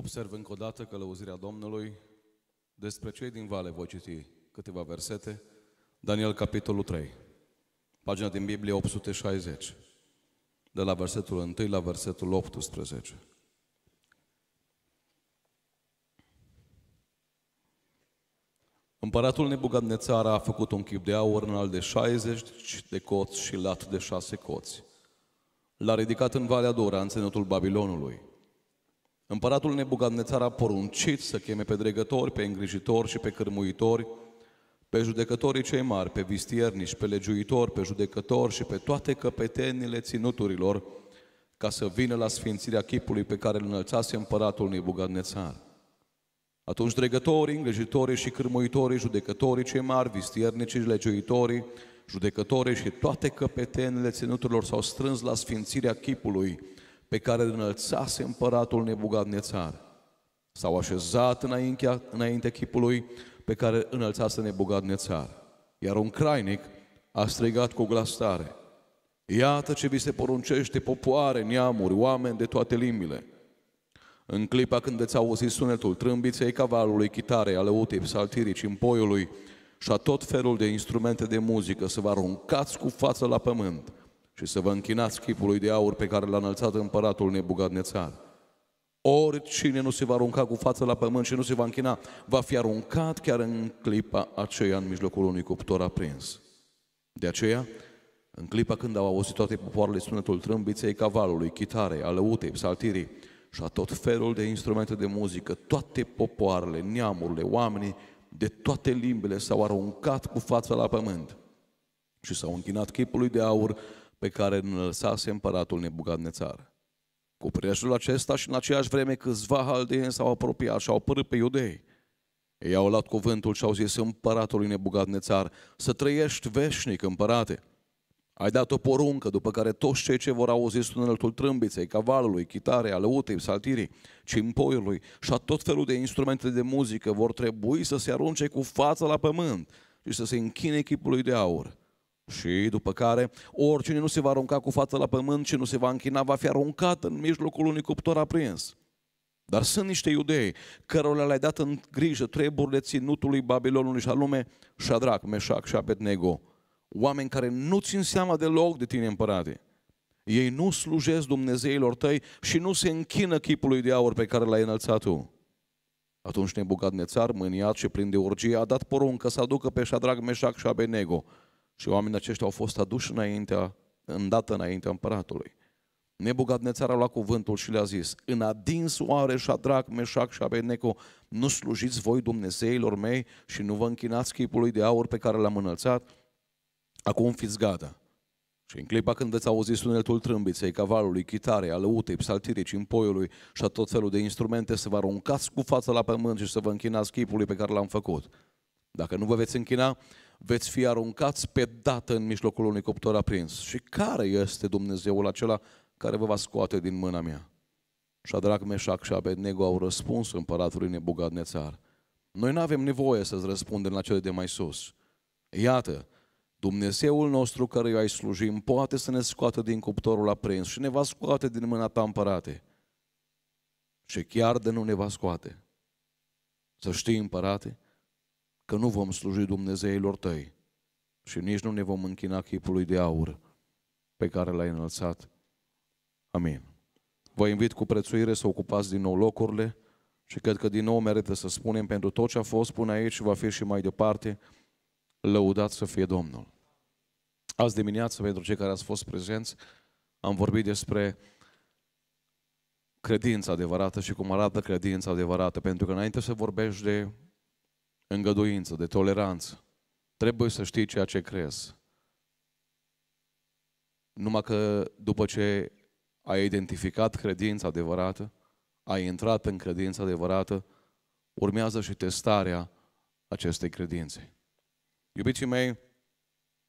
Observ încă o dată călăuzirea Domnului despre cei din vale. Voi citi câteva versete. Daniel, capitolul 3, pagina din Biblie 860, de la versetul 1 la versetul 18. Împăratul Nebucadnețar a făcut un chip de aur înalt de 60 de coți și lat de 6 coți. L-a ridicat în Valea Dora, în ținutul Babilonului Împăratul Nebucadnețar a poruncit să cheme pe dregători, pe îngrijitori și pe cărmuitori, pe judecătorii cei mari, pe vistiernici, pe legiuitori, pe judecători și pe toate căpetenile ținuturilor, ca să vină la sfințirea chipului pe care îl înălțase împăratul Nebucadnețar. Atunci dregătorii, îngrijitorii și cârmuitorii, judecătorii cei mari, vistiernici și legiuitorii, judecătorii și toate căpetenile ținuturilor s-au strâns la sfințirea chipului, pe care îl înălțase împăratul Nebugadnețar. S-au așezat înaintea, înaintea chipului pe care înălțase Nebugadnețar. Iar un crainic a strigat cu glas tare, Iată ce vi se poruncește popoare, neamuri, oameni de toate limbile. În clipa când veți auzi sunetul trâmbiței, cavalului, chitarei, aleutei, psaltirii, cimpoiului și a tot felul de instrumente de muzică, să vă aruncați cu fața la pământ – și să vă închinați chipului de aur pe care l-a înălțat împăratul Nebucadnețar. Oricine nu se va arunca cu fața la pământ și nu se va închina, va fi aruncat chiar în clipa aceea în mijlocul unui cuptor aprins. De aceea, în clipa când au auzit toate popoarele sunetul trâmbiței cavalului, chitare, alăutei, psaltirii și a tot felul de instrumente de muzică, toate popoarele, neamurile, oamenii de toate limbile s-au aruncat cu fața la pământ și s-au închinat chipului de aur pe care îl lăsase împăratul Nebucadnețar. Cu prejul acesta și în aceeași vreme câțiva haldeeni s-au apropiat și au părât pe iudei. Ei au luat cuvântul și au zis împăratului Nebucadnețar, să trăiești veșnic, împărate. Ai dat o poruncă după care toți cei ce vor auzi sunetul trâmbiței, cavalului, chitarei, aleutei, saltirii, cimpoiului și a tot felul de instrumente de muzică vor trebui să se arunce cu fața la pământ și să se închine chipului de aur. Și după care, oricine nu se va arunca cu fața la pământ și nu se va închina, va fi aruncat în mijlocul unui cuptor aprins. Dar sunt niște iudei cărora le-ai dat în grijă treburile ținutului Babilonului și alume Shadrach, Meșac și Abednego. Oameni care nu țin seama deloc de tine, împărate. Ei nu slujesc Dumnezeilor tăi și nu se închină chipului de aur pe care l-ai înălțat tu. Atunci nețar, mâniat și plin de urgie, a dat poruncă să aducă pe Shadrach, Meșac și Abednego – și oamenii aceștia au fost aduși înaintea, îndată înaintea împăratului. Nebucadnețar a luat cuvântul și le-a zis, în adins oare Șadrac, Meșac și abeneco, nu slujiți voi Dumnezeilor mei și nu vă închinați chipului de aur pe care l-am înălțat? Acum fiți gata. Și în clipa când veți auzi sunetul trâmbiței, cavalului, chitarei, alăutei, psaltirii, cimpoiului și a tot felul de instrumente, să vă aruncați cu fața la pământ și să vă închinați chipului pe care l-am făcut. Dacă nu vă veți închina, veți fi aruncați pe dată în mijlocul unui cuptor aprins. Și care este Dumnezeul acela care vă va scoate din mâna mea? Șadrac, Meșac și Abednego au răspuns împăratului Nebugadnețar. Noi nu avem nevoie să-ți răspundem la cele de mai sus. Iată, Dumnezeul nostru care îi slujim poate să ne scoată din cuptorul aprins și ne va scoate din mâna ta împărate. Și chiar de nu ne va scoate. Să știi, împărate, că nu vom sluji Dumnezeilor tăi și nici nu ne vom închina chipului de aur pe care l-ai înălțat. Amin. Vă invit cu prețuire să ocupați din nou locurile și cred că din nou merită să spunem pentru tot ce a fost până aici și va fi și mai departe, lăudat să fie Domnul. Azi dimineață, pentru cei care ați fost prezenți, am vorbit despre credința adevărată și cum arată credința adevărată, pentru că înainte să vorbești de îngăduință, de toleranță. Trebuie să știi ceea ce crezi. Numai că după ce ai identificat credința adevărată, ai intrat în credința adevărată, urmează și testarea acestei credințe. Iubiții mei,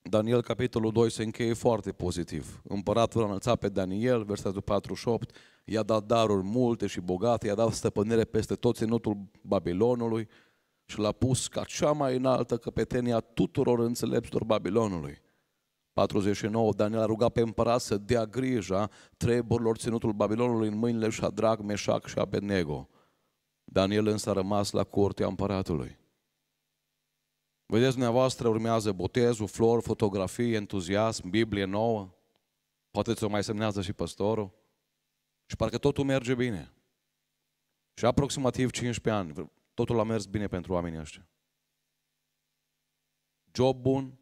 Daniel capitolul 2 se încheie foarte pozitiv. Împăratul a înălțat pe Daniel, versetul 48, i-a dat daruri multe și bogate, i-a dat stăpânire peste tot ținutul Babilonului, și l-a pus ca cea mai înaltă căpetenie a tuturor înțelepților Babilonului. 49, Daniel a rugat pe împărat să dea grija treburilor ținutul Babilonului în mâinile Shadrach, Meșac și Abednego. Daniel însă a rămas la curtea împăratului. Vedeți, dumneavoastră, urmează botezul, flori, fotografii, entuziasm, Biblie nouă. Poate ți-o mai semnează și păstorul. Și parcă totul merge bine. Și aproximativ 15 ani, Totul a mers bine pentru oamenii ăștia. Job bun,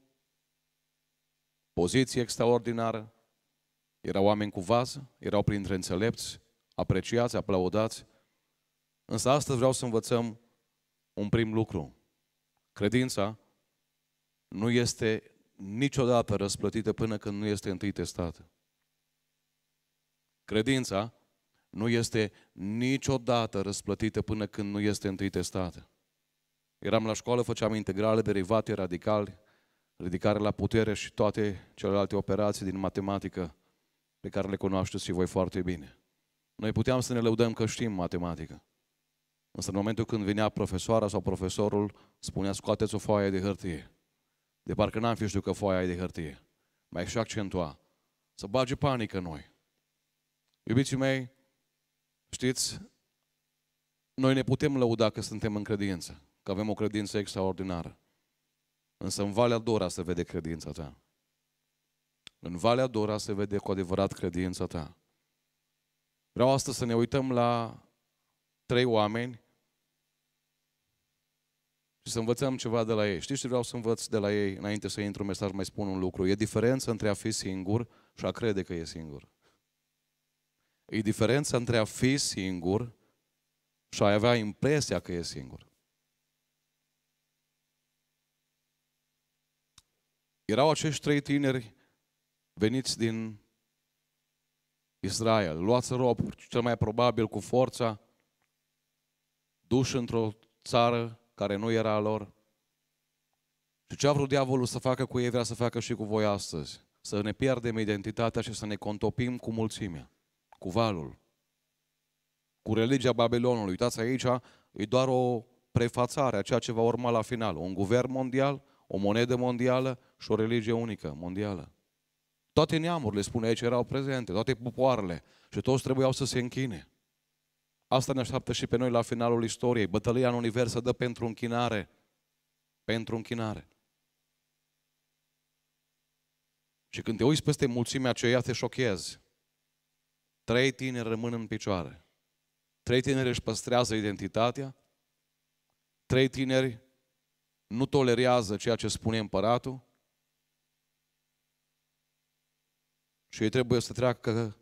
poziție extraordinară, erau oameni cu vază, erau printre înțelepți, apreciați, aplaudați. Însă astăzi vreau să învățăm un prim lucru. Credința nu este niciodată răsplătită până când nu este întâi testată. Credința nu este niciodată răsplătită până când nu este întâi testată. Eram la școală, făceam integrale, derivate, radicali, ridicare la putere și toate celelalte operații din matematică pe care le cunoașteți și voi foarte bine. Noi puteam să ne lăudăm că știm matematică. Însă în momentul când venea profesoara sau profesorul, spunea scoateți o foaie de hârtie. De parcă n-am fi știut că foaia e de hârtie. Mai și accentua. Să bage panică noi. Iubiții mei, Știți, noi ne putem lăuda că suntem în credință, că avem o credință extraordinară. Însă în Valea Dora se vede credința ta. În Valea Dora se vede cu adevărat credința ta. Vreau astăzi să ne uităm la trei oameni și să învățăm ceva de la ei. Știți ce vreau să învăț de la ei? Înainte să intru în mesaj, mai spun un lucru. E diferență între a fi singur și a crede că e singur. E diferența între a fi singur și a avea impresia că e singur. Erau acești trei tineri veniți din Israel, luați rob, cel mai probabil cu forța, duși într-o țară care nu era a lor. Și ce a vrut diavolul să facă cu ei, vrea să facă și cu voi astăzi. Să ne pierdem identitatea și să ne contopim cu mulțimea cu valul, cu religia Babilonului. Uitați aici, e doar o prefațare a ceea ce va urma la final. Un guvern mondial, o monedă mondială și o religie unică mondială. Toate neamurile, spune aici, erau prezente, toate popoarele și toți trebuiau să se închine. Asta ne așteaptă și pe noi la finalul istoriei. Bătălia în univers se dă pentru închinare. Pentru închinare. Și când te uiți peste mulțimea aceea, te șochezi. Trei tineri rămân în picioare. Trei tineri își păstrează identitatea. Trei tineri nu tolerează ceea ce spune împăratul. Și ei trebuie să treacă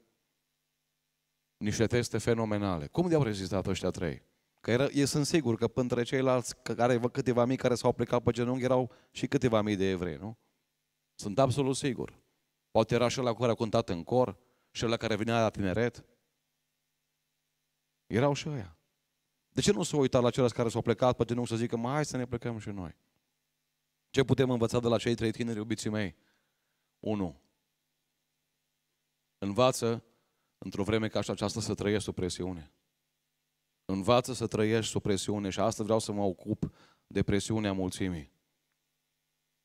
niște teste fenomenale. Cum de-au rezistat ăștia trei? Că era, eu sunt sigur că între ceilalți, că care, câteva mii care s-au plecat pe genunchi, erau și câteva mii de evrei, nu? Sunt absolut sigur. Poate era și la care a contat în cor, și la care venea la tineret. Erau și ăia. De ce nu s-au uitat la ceilalți care s-au plecat pe nu să zică, mai hai să ne plecăm și noi? Ce putem învăța de la cei trei tineri, iubiții mei? unu Învață într-o vreme ca și aceasta să trăiești sub presiune. Învață să trăiești sub presiune și asta vreau să mă ocup de presiunea mulțimii.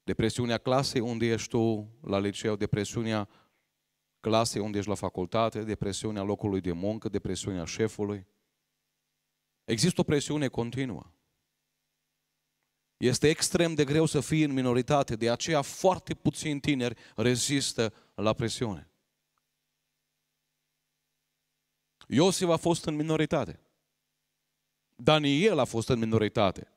Depresiunea clasei unde ești tu la liceu, depresiunea Clase unde ești la facultate, de presiunea locului de muncă, de presiunea șefului. Există o presiune continuă. Este extrem de greu să fii în minoritate, de aceea foarte puțini tineri rezistă la presiune. Iosif a fost în minoritate. Daniel a fost în minoritate.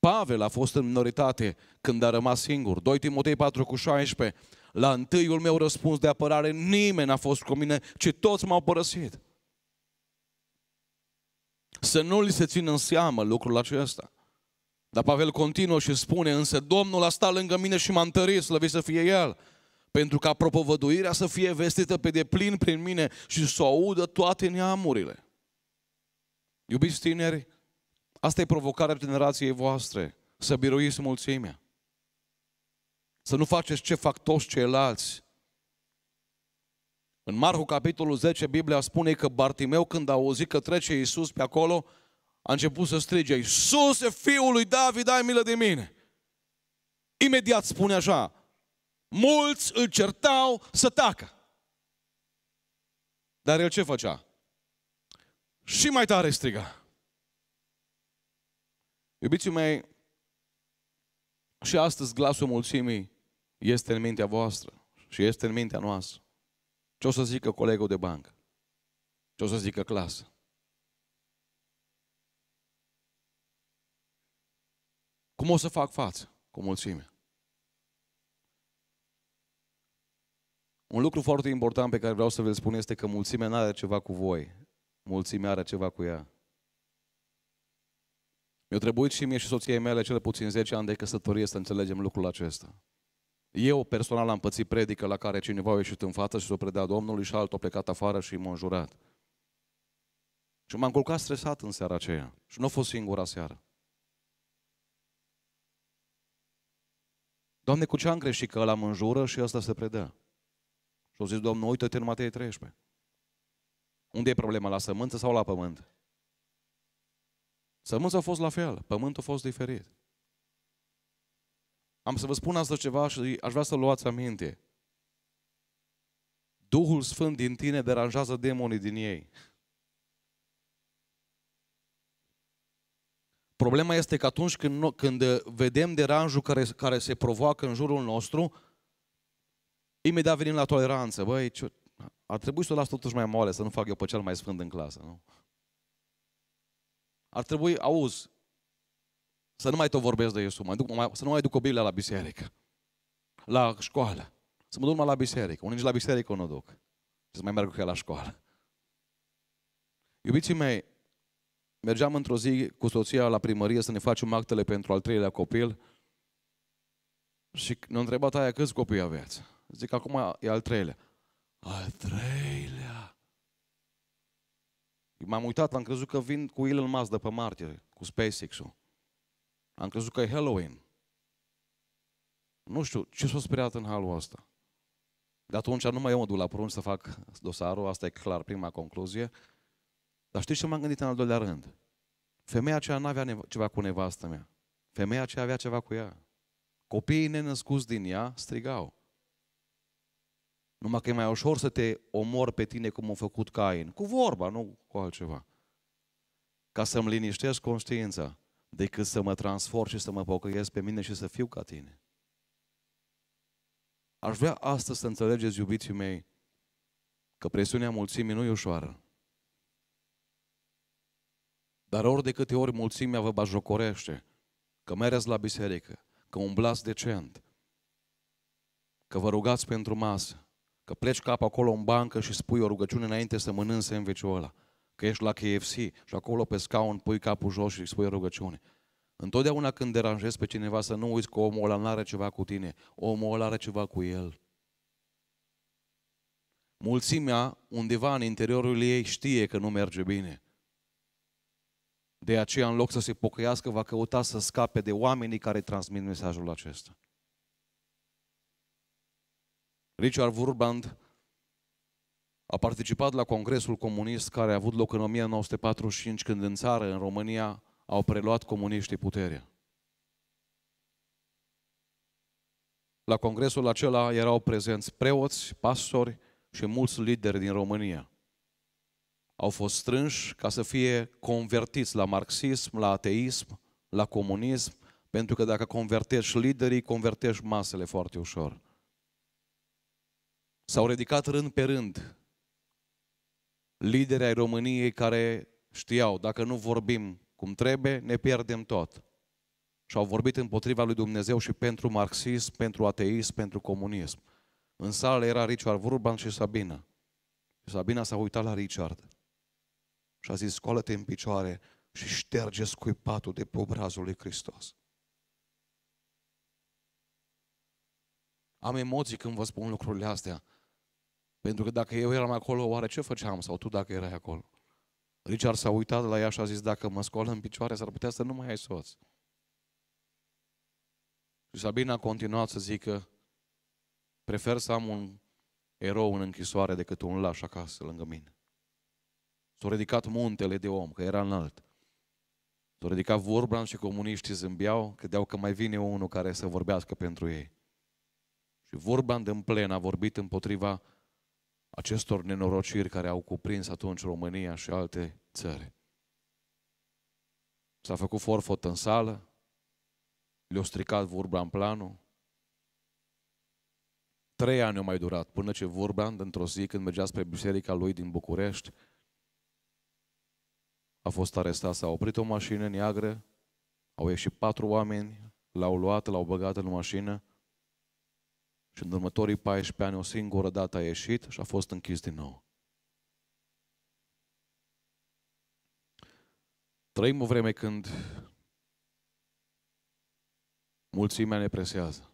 Pavel a fost în minoritate când a rămas singur. 2 Timotei 4 cu 16 la întâiul meu răspuns de apărare, nimeni n-a fost cu mine, ci toți m-au părăsit. Să nu li se țină în seamă lucrul acesta. Dar Pavel continuă și spune, însă Domnul a stat lângă mine și m-a întărit, slăvit să fie El, pentru ca propovăduirea să fie vestită pe deplin prin mine și să o audă toate neamurile. Iubiți tineri, asta e provocarea generației voastre, să biruiți mulțimea. Să nu faceți ce fac toți ceilalți. În Marcu, capitolul 10, Biblia spune că Bartimeu, când a auzit că trece Iisus pe acolo, a început să strige, Iisuse, Fiul lui David, ai milă de mine! Imediat spune așa, mulți îl certau să tacă. Dar el ce făcea? Și mai tare striga. Iubiții mei, și astăzi glasul mulțimii este în mintea voastră și este în mintea noastră. Ce o să zică colegul de bancă? Ce o să zică clasă? Cum o să fac față cu mulțimea? Un lucru foarte important pe care vreau să vă spun este că mulțimea nu are ceva cu voi. Mulțimea are ceva cu ea. Mi-a trebuit și mie și soției mele cele puțin 10 ani de căsătorie să înțelegem lucrul acesta. Eu personal am pățit predică la care cineva a ieșit în față și s-o predea Domnului și altul a plecat afară și m-a înjurat. Și m-am culcat stresat în seara aceea. Și nu a fost singura seară. Doamne, cu ce am greșit că ăla mă înjură și ăsta se predă? Și au zis, Doamne, uite te în Matei 13. Unde e problema, la sămânță sau la pământ? Sămânța a fost la fel, pământul a fost diferit. Am să vă spun asta ceva și aș vrea să luați aminte. Duhul Sfânt din tine deranjează demonii din ei. Problema este că atunci când, când vedem deranjul care, care se provoacă în jurul nostru, imediat venim la toleranță. Băi, ar trebui să o las totuși mai moale, să nu fac eu pe cel mai sfânt în clasă, nu? Ar trebui, auzi, să nu mai tot vorbesc de Iisus, duc, să nu mai duc o Biblia la biserică, la școală, să mă duc numai la biserică. Unii nici la biserică nu duc. Și să mai merg cu el la școală. Iubiții mei, mergeam într-o zi cu soția la primărie să ne facem actele pentru al treilea copil și ne întrebat aia câți copii aveți. Zic, acum e al treilea. Al treilea. M-am uitat, am crezut că vin cu Elon Musk de pe Marte, cu SpaceX-ul. Am crezut că e Halloween. Nu știu, ce s-a speriat în halul ăsta? De atunci nu mai eu mă duc la prunci să fac dosarul, asta e clar, prima concluzie. Dar știți ce m-am gândit în al doilea rând? Femeia aceea nu avea ceva cu nevastă mea. Femeia aceea avea ceva cu ea. Copiii nenăscuți din ea strigau. Numai că e mai ușor să te omor pe tine cum a făcut Cain. Cu vorba, nu cu altceva. Ca să-mi liniștesc conștiința decât să mă transform și să mă pocăiesc pe mine și să fiu ca tine. Aș vrea astăzi să înțelegeți, iubiții mei, că presiunea mulțimii nu e ușoară. Dar ori de câte ori mulțimea vă bajocorește, că mereți la biserică, că umblați decent, că vă rugați pentru masă, Că pleci cap acolo în bancă și spui o rugăciune înainte să mănânci sandwich-ul ăla. Că ești la KFC și acolo pe scaun pui capul jos și spui o rugăciune. Întotdeauna când deranjezi pe cineva să nu uiți că omul ăla are ceva cu tine, omul ăla are ceva cu el. Mulțimea undeva în interiorul ei știe că nu merge bine. De aceea, în loc să se pocăiască, va căuta să scape de oamenii care transmit mesajul acesta. Richard Wurband a participat la Congresul Comunist care a avut loc în 1945 când în țară, în România, au preluat comuniștii puterea. La congresul acela erau prezenți preoți, pastori și mulți lideri din România. Au fost strânși ca să fie convertiți la marxism, la ateism, la comunism, pentru că dacă convertești liderii, convertești masele foarte ușor. S-au ridicat rând pe rând lideri ai României care știau, dacă nu vorbim cum trebuie, ne pierdem tot. Și au vorbit împotriva lui Dumnezeu și pentru marxism, pentru ateism, pentru comunism. În sală era Richard Vurban și Sabina. Și Sabina s-a uitat la Richard și a zis, scoală-te în picioare și șterge scuipatul de pe obrazul lui Hristos. Am emoții când vă spun lucrurile astea, pentru că dacă eu eram acolo, oare ce făceam? Sau tu dacă erai acolo? Richard s-a uitat la ea și a zis, dacă mă scoală în picioare, s-ar putea să nu mai ai soț. Și Sabina a continuat să zică, prefer să am un erou în închisoare decât un laș acasă lângă mine. s au ridicat muntele de om, că era înalt. s au ridicat vorbran și comuniștii zâmbiau, credeau că mai vine unul care să vorbească pentru ei. Și Vorban în plen a vorbit împotriva acestor nenorociri care au cuprins atunci România și alte țări. S-a făcut forfot în sală, le-au stricat vorba în planul, Trei ani au mai durat, până ce Vorbean, într-o zi, când mergea spre biserica lui din București, a fost arestat, s-a oprit o mașină neagră, au ieșit patru oameni, l-au luat, l-au băgat în mașină și în următorii 14 ani o singură dată a ieșit și a fost închis din nou. Trăim o vreme când mulțimea ne presează.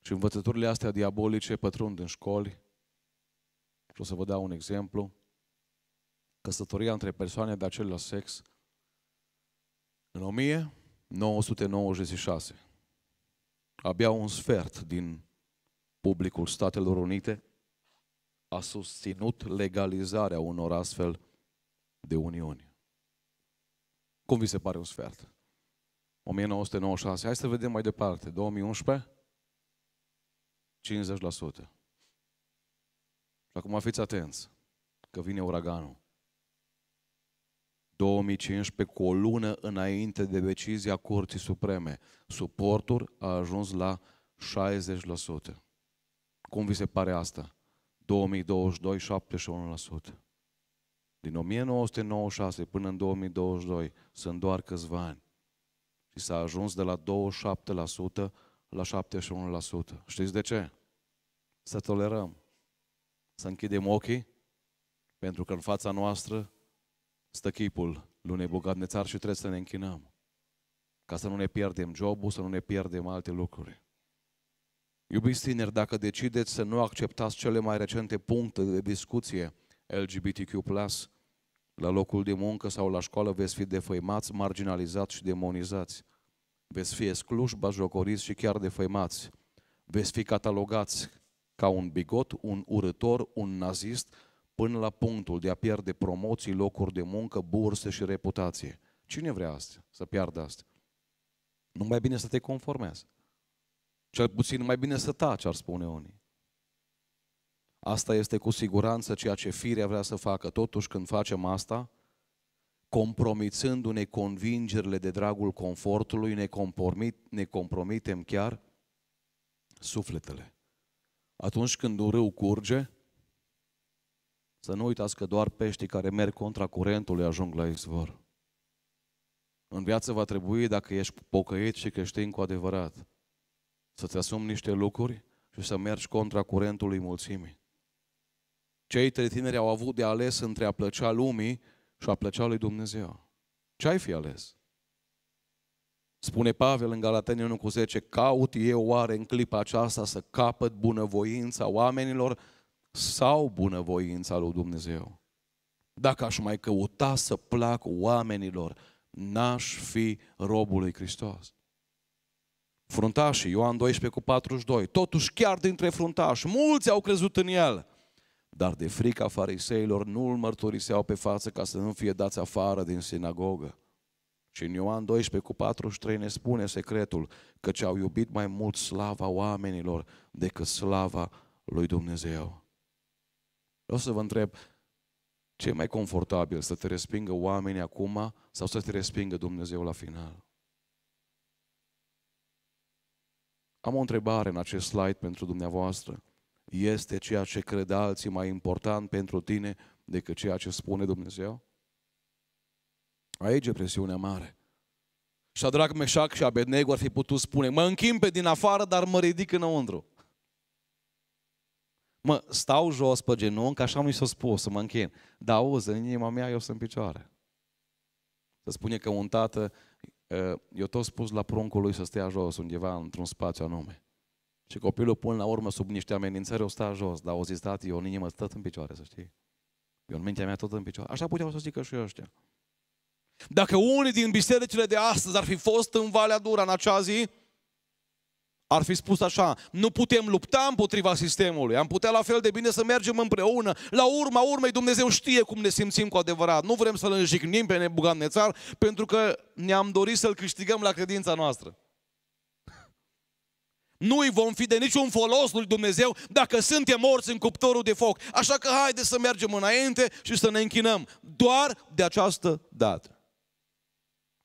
Și învățăturile astea diabolice pătrund în școli. Și o să vă dau un exemplu. Căsătoria între persoane de același sex în 1996 abia un sfert din publicul Statelor Unite a susținut legalizarea unor astfel de uniuni. Cum vi se pare un sfert? 1996. Hai să vedem mai departe. 2011? 50%. acum fiți atenți că vine uraganul. 2015, cu o lună înainte de decizia Curții Supreme. Suportul a ajuns la 60%. Cum vi se pare asta? 2022, 71%. Din 1996 până în 2022 sunt doar câțiva ani. Și s-a ajuns de la 27% la 71%. Știți de ce? Să tolerăm. Să închidem ochii, pentru că în fața noastră stă chipul lunei nețar și trebuie să ne închinăm. Ca să nu ne pierdem jobul, să nu ne pierdem alte lucruri. Iubiți tineri, dacă decideți să nu acceptați cele mai recente puncte de discuție LGBTQ+, la locul de muncă sau la școală veți fi defăimați, marginalizați și demonizați. Veți fi excluși, bajocoriți și chiar defăimați. Veți fi catalogați ca un bigot, un urător, un nazist, până la punctul de a pierde promoții, locuri de muncă, burse și reputație. Cine vrea asta? Să piardă asta? Nu mai bine să te conformezi. Cel puțin mai bine să taci, ar spune unii. Asta este cu siguranță ceea ce firea vrea să facă. Totuși, când facem asta, compromițându-ne convingerile de dragul confortului, ne, compromit, ne compromitem chiar sufletele. Atunci când un râu curge, să nu uitați că doar peștii care merg contra curentului ajung la izvor. În viață va trebui, dacă ești pocăit și creștin cu adevărat, să-ți asumi niște lucruri și să mergi contra curentului mulțimii. Cei trei tineri au avut de ales între a plăcea lumii și a plăcea lui Dumnezeu. Ce ai fi ales? Spune Pavel în Galateni 1 cu 10, caut eu oare în clipa aceasta să capăt bunăvoința oamenilor sau bunăvoința lui Dumnezeu. Dacă aș mai căuta să plac oamenilor, n-aș fi robul lui Hristos. Fruntașii, Ioan 12 cu 42, totuși chiar dintre fruntași, mulți au crezut în el, dar de frica fariseilor nu îl mărturiseau pe față ca să nu fie dați afară din sinagogă. Și în Ioan 12 cu 43 ne spune secretul că ce au iubit mai mult slava oamenilor decât slava lui Dumnezeu. Vreau să vă întreb, ce e mai confortabil, să te respingă oamenii acum sau să te respingă Dumnezeu la final? Am o întrebare în acest slide pentru dumneavoastră. Este ceea ce cred alții mai important pentru tine decât ceea ce spune Dumnezeu? Aici e presiunea mare. Și drag Meșac și Abednego ar fi putut spune, mă pe din afară, dar mă ridic înăuntru. Mă, stau jos pe genunchi, că așa mi s-a spus, să mă închin. Dar auzi, în inima mea eu sunt în picioare. Se spune că un tată, eu tot spus la pruncul lui să stea jos undeva într-un spațiu anume. Și copilul până la urmă sub niște amenințări o sta jos, dar au zis, tată, eu în inimă tot în picioare, să știi. Eu în mintea mea tot în picioare. Așa puteau să zică și eu ăștia. Dacă unii din bisericile de astăzi ar fi fost în Valea Dura în acea zi, ar fi spus așa, nu putem lupta împotriva sistemului, am putea la fel de bine să mergem împreună. La urma urmei Dumnezeu știe cum ne simțim cu adevărat. Nu vrem să-L înjignim pe Nebucadnețar pentru că ne-am dorit să-L câștigăm la credința noastră. Nu îi vom fi de niciun folos lui Dumnezeu dacă suntem morți în cuptorul de foc. Așa că haideți să mergem înainte și să ne închinăm doar de această dată.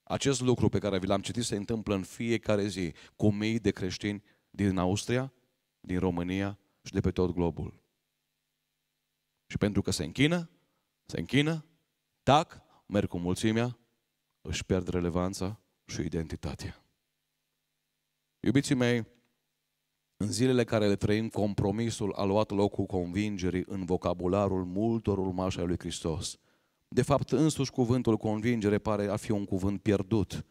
Acest lucru pe care vi l-am citit se întâmplă în fiecare zi cu mii de creștini din Austria, din România și de pe tot globul. Și pentru că se închină, se închină, tac, merg cu mulțimea, își pierd relevanța și identitatea. Iubiții mei, în zilele care le trăim, compromisul a luat locul convingerii în vocabularul multor urmași ai lui Hristos. De fapt, însuși cuvântul convingere pare a fi un cuvânt pierdut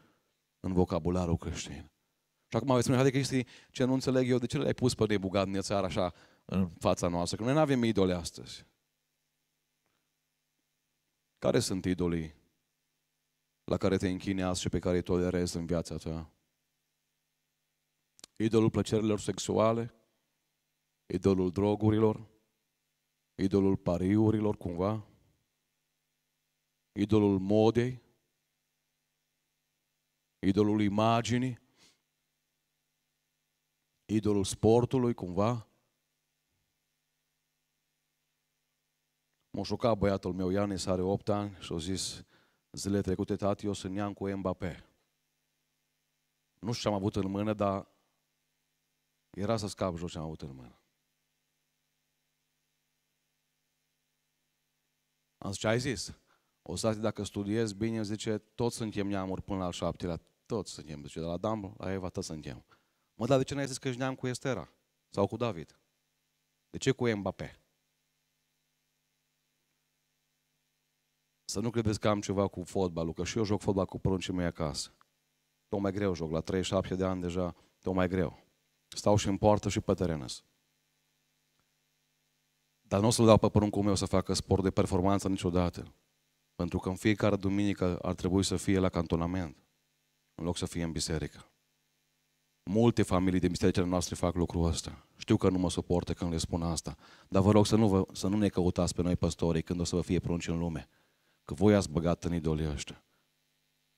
în vocabularul creștin. Și acum veți spune, de adică Cristi, ce nu înțeleg eu, de ce le-ai pus pe nebugat în țară așa în fața noastră? Că noi nu avem idole astăzi. Care sunt idolii la care te închini și pe care îi tolerezi în viața ta? Idolul plăcerilor sexuale? Idolul drogurilor? Idolul pariurilor, cumva? idolul modei, idolul imaginii, idolul sportului cumva. M-a șocat băiatul meu, Ianis, are 8 ani și a zis zilele trecute, tati, eu sunt Ian cu Mbappé. Nu știu ce am avut în mână, dar era să scap jos ce am avut în mână. Am zis, ce ai zis? O să dacă studiez bine, zice, toți suntem neamuri până la șaptelea, toți suntem, zice, de la Adam la Eva, toți suntem. Mă, dar de ce n-ai zis că ești neam cu Estera? Sau cu David? De ce cu Mbappé? Să nu credeți că am ceva cu fotbalul, că și eu joc fotbal cu pruncii mei acasă. Tot mai greu joc, la 37 de ani deja, tot mai greu. Stau și în poartă și pe terenăs. Dar nu o să-l dau pe pruncul meu să facă sport de performanță niciodată. Pentru că în fiecare duminică ar trebui să fie la cantonament, în loc să fie în biserică. Multe familii de bisericile noastre fac lucrul ăsta. Știu că nu mă suportă când le spun asta, dar vă rog să nu, vă, să nu ne căutați pe noi păstorii când o să vă fie prunci în lume. Că voi ați băgat în idolii ăștia.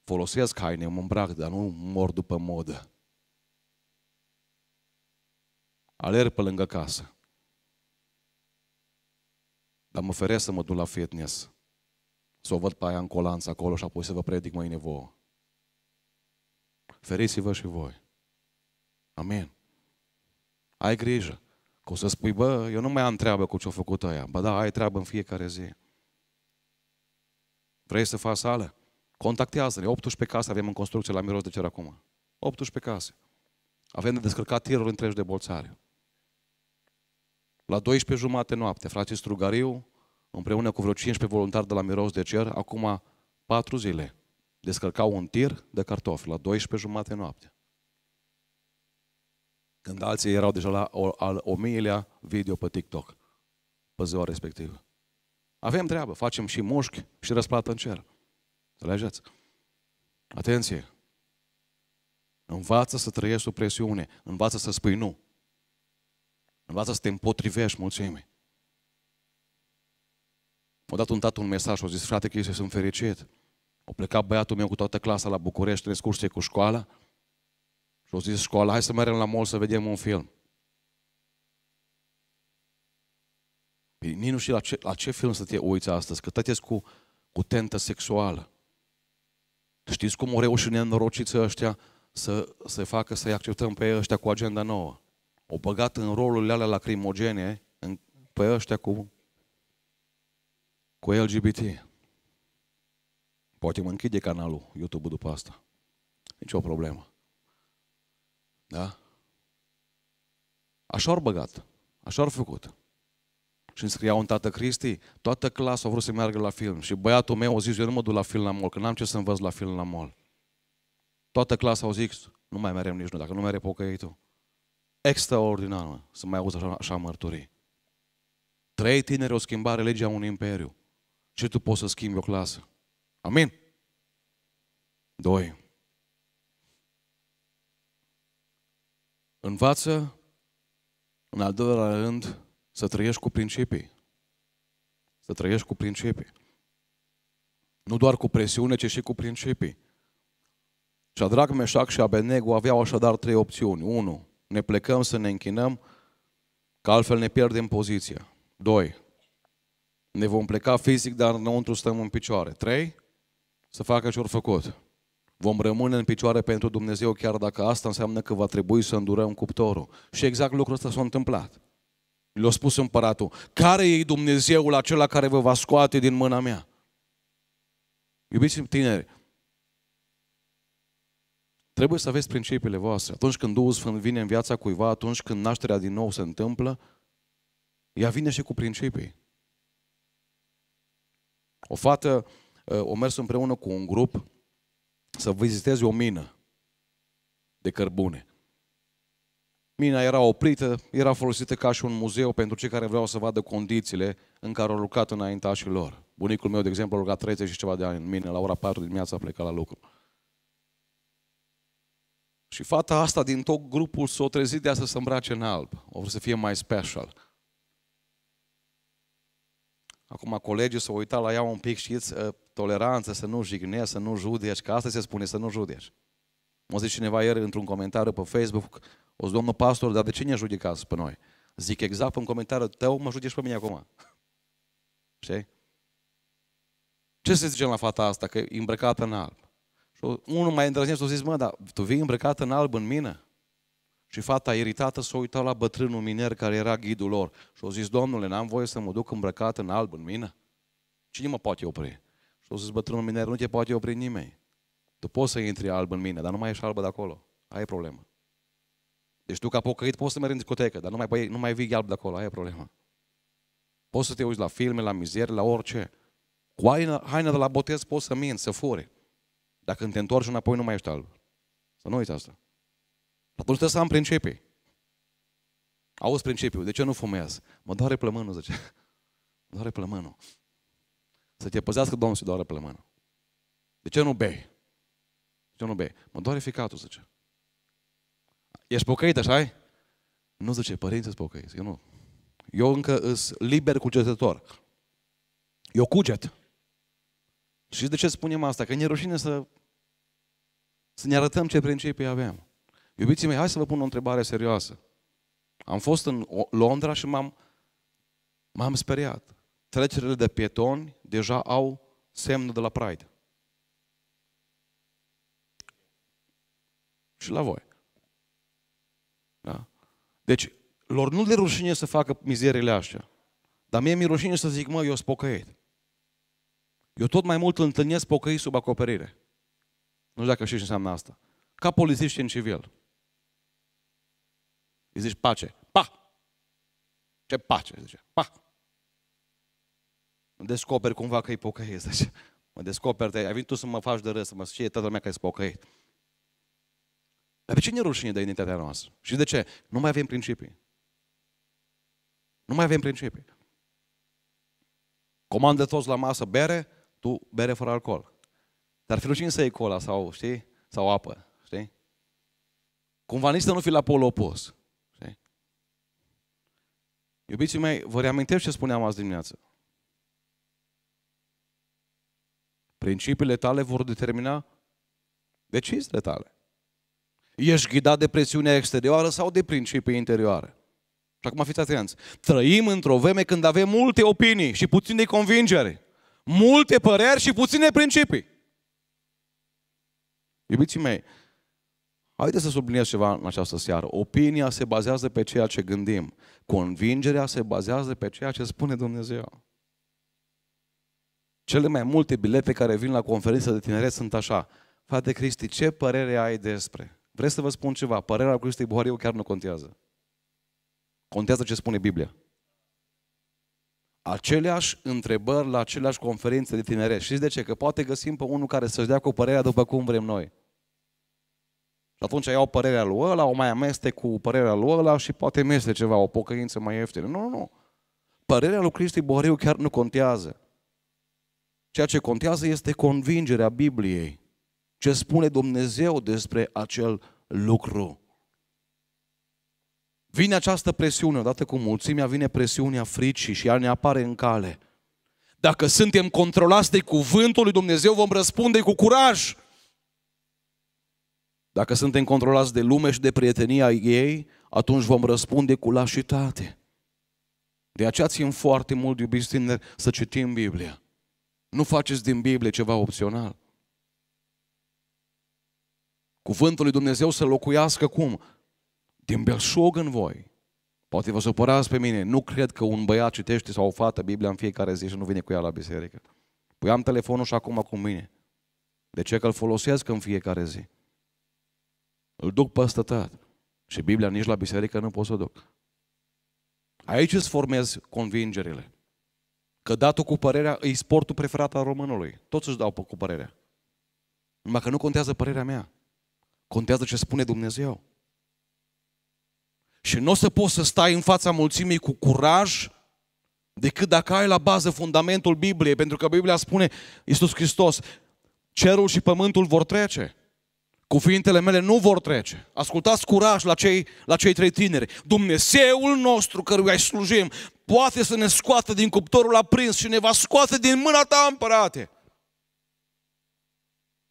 Folosesc haine, mă îmbrac, dar nu mor după modă. Alerg pe lângă casă. Dar mă feresc să mă duc la fitness să o văd pe aia în colanță acolo și apoi să vă predic mâine vouă. Feriți-vă și voi. Amin. Ai grijă. Că o să spui, bă, eu nu mai am treabă cu ce o făcut aia. Bă, da, ai treabă în fiecare zi. Vrei să faci sală? Contactează-ne. 18 case avem în construcție la Miros de Cer acum. 18 case. Avem de descărcat tirul întregi de bolțare. La 12 jumate noapte, frații Strugariu, împreună cu vreo 15 voluntari de la Miros de Cer, acum patru zile, descărcau un tir de cartofi la 12 jumate noapte. Când alții erau deja la o, al o video pe TikTok, pe ziua respectivă. Avem treabă, facem și mușchi și răsplată în cer. Înțelegeți? Atenție! Învață să trăiești sub presiune, învață să spui nu. Învață să te împotrivești mulțimii. O dat un tată un mesaj și a zis, frate eu sunt fericit. O plecat băiatul meu cu toată clasa la București în excursie cu școala și a zis școala, hai să mergem la mall să vedem un film. Păi nici nu știu la ce, la ce film să te uiți astăzi, că tăteți cu, cu tentă sexuală. Știți cum o reușit nenorociți ăștia să se facă să-i acceptăm pe ăștia cu agenda nouă? O băgat în rolurile alea lacrimogene în, pe ăștia cu cu LGBT. Poate mă închide canalul YouTube după asta. Nici o problemă. Da? Așa au băgat. Așa au făcut. Și îmi scriau un tată Cristi, toată clasa a vrut să meargă la film. Și băiatul meu a zis, eu nu mă duc la film la mall, că n-am ce să învăț la film la mall. Toată clasa au zis, nu mai merem nici noi, dacă nu mere tu. Extraordinar, mă, să mai auzi așa, așa mărturii. Trei tineri o schimbare religia unui imperiu ce tu poți să schimbi o clasă. Amin? Doi. Învață, în al doilea rând, să trăiești cu principii. Să trăiești cu principii. Nu doar cu presiune, ci și cu principii. Șadrac, Meșac și Abednego aveau așadar trei opțiuni. Unu, ne plecăm să ne închinăm, că altfel ne pierdem poziția. Doi, ne vom pleca fizic, dar înăuntru stăm în picioare. Trei, să facă ce or făcut. Vom rămâne în picioare pentru Dumnezeu chiar dacă asta înseamnă că va trebui să îndurăm cuptorul. Și exact lucrul ăsta s-a întâmplat. Le-a spus împăratul, care e Dumnezeul acela care vă va scoate din mâna mea? Iubiți tineri, trebuie să aveți principiile voastre. Atunci când Duhul Sfânt vine în viața cuiva, atunci când nașterea din nou se întâmplă, ea vine și cu principii. O fată o uh, mers împreună cu un grup să viziteze o mină de cărbune. Mina era oprită, era folosită ca și un muzeu pentru cei care vreau să vadă condițiile în care au lucrat înaintașii lor. Bunicul meu, de exemplu, a lucrat 30 și ceva de ani în mine, la ora 4 dimineața a plecat la lucru. Și fata asta din tot grupul s-a trezit de asta să îmbrace în alb. O vrut să fie mai special. Acum colegii s-au uitat la ea un pic, știți, ă, toleranță, să nu jignești, să nu judeci, că asta se spune, să nu judeci. Mă zice cineva ieri într-un comentariu pe Facebook, o zi, domnul pastor, dar de ce ne judecați pe noi? Zic exact în comentariu tău, mă judești pe mine acum. Știi? Ce să zicem la fata asta, că e îmbrăcată în alb? Și unul mai îndrăznește, o zis, mă, dar tu vii îmbrăcată în alb în mine? Și fata iritată s-a uitat la bătrânul miner care era ghidul lor și a zis, Domnule, n-am voie să mă duc îmbrăcat în alb în mină? Cine mă poate opri? Și a zis bătrânul miner, nu te poate opri nimeni. Tu poți să intri alb în mine, dar nu mai ești albă de acolo. Ai e problemă. Deci tu ca pocăit poți să mergi în discotecă, dar nu mai, păi, nu mai vii alb de acolo, aia e problema. Poți să te uiți la filme, la mizeri, la orice. Cu haină, haină de la botez poți să minți, să furi. Dacă te întorci înapoi, nu mai ești alb. Să nu uiți asta. Atunci trebuie să am principii. Auzi principiul, de ce nu fumezi? Mă doare plămânul, zice. Mă doare plămânul. Să te păzească Domnul și doare plămânul. De ce nu bei? De ce nu bei? Mă doare ficatul, zice. Ești pocăit, așa Nu zice, părinții sunt pocăiți. Eu nu. Eu încă îs liber cugetător. Eu cuget. Și de ce spunem asta? Că ne rușine să, să ne arătăm ce principii avem. Iubiții mei, hai să vă pun o întrebare serioasă. Am fost în Londra și m-am, m-am speriat. Trecerile de pietoni deja au semnul de la Pride. Și la voi. Da? Deci, lor nu le rușine să facă mizerile astea. Dar mie mi-e rușine să zic, mă, eu sunt pocăit. Eu tot mai mult întâlnesc pocăi sub acoperire. Nu știu dacă știți ce înseamnă asta. Ca polițiști în civil. Îi zici pace. Pa! Ce pace, zice. Pa! Îmi descoperi cumva că e pocăit, zice. Mă descoperi, te, ai venit tu să mă faci de râs, să mă știe toată lumea că e pocăit. Dar pe cine rușine de identitatea noastră? Și de ce? Nu mai avem principii. Nu mai avem principii. Comandă toți la masă bere, tu bere fără alcool. Dar fi rușine să iei cola sau, știi, sau apă, știi? Cumva nici să nu fi la polul opus. Iubiții mei, vă reamintesc ce spuneam azi dimineață. Principiile tale vor determina deciziile tale. Ești ghidat de presiunea exterioară sau de principii interioare? Și acum fiți atenți. Trăim într-o vreme când avem multe opinii și puține convingere. multe păreri și puține principii. Iubiții mei, Haideți să subliniez ceva în această seară. Opinia se bazează pe ceea ce gândim. Convingerea se bazează pe ceea ce spune Dumnezeu. Cele mai multe bilete care vin la conferință de tineret sunt așa. Frate Cristi, ce părere ai despre? Vreți să vă spun ceva? Părerea lui Cristi Buhariu chiar nu contează. Contează ce spune Biblia. Aceleași întrebări la aceleași conferințe de tineret. Știți de ce? Că poate găsim pe unul care să-și dea cu părerea după cum vrem noi atunci iau părerea lui ăla, o mai amestec cu părerea lui ăla și poate mi este ceva, o pocăință mai ieftină. Nu, nu, nu. Părerea lui Cristi Boriu chiar nu contează. Ceea ce contează este convingerea Bibliei. Ce spune Dumnezeu despre acel lucru. Vine această presiune, odată cu mulțimea, vine presiunea fricii și ea ne apare în cale. Dacă suntem controlați de cuvântul lui Dumnezeu, vom răspunde cu curaj. Dacă suntem controlați de lume și de prietenia ei, atunci vom răspunde cu lașitate. De aceea țin foarte mult, iubiți tineri, să citim Biblia. Nu faceți din Biblie ceva opțional. Cuvântul lui Dumnezeu să locuiască cum? Din belșug în voi. Poate vă supărați pe mine, nu cred că un băiat citește sau o fată Biblia în fiecare zi și nu vine cu ea la biserică. Păi am telefonul și acum cu mine. De ce? Că îl folosesc în fiecare zi. Îl duc pe stătat. Și Biblia nici la biserică nu pot să o duc. Aici îți formezi convingerile. Că datul cu părerea e sportul preferat al românului. Toți își dau cu părerea. Numai că nu contează părerea mea. Contează ce spune Dumnezeu. Și nu o să poți să stai în fața mulțimii cu curaj decât dacă ai la bază fundamentul Bibliei, pentru că Biblia spune, Iisus Hristos, cerul și pământul vor trece, Cuvintele mele nu vor trece. Ascultați curaj la cei, la cei trei tineri. Dumnezeul nostru căruia îi slujim poate să ne scoată din cuptorul aprins și ne va scoate din mâna ta, împărate.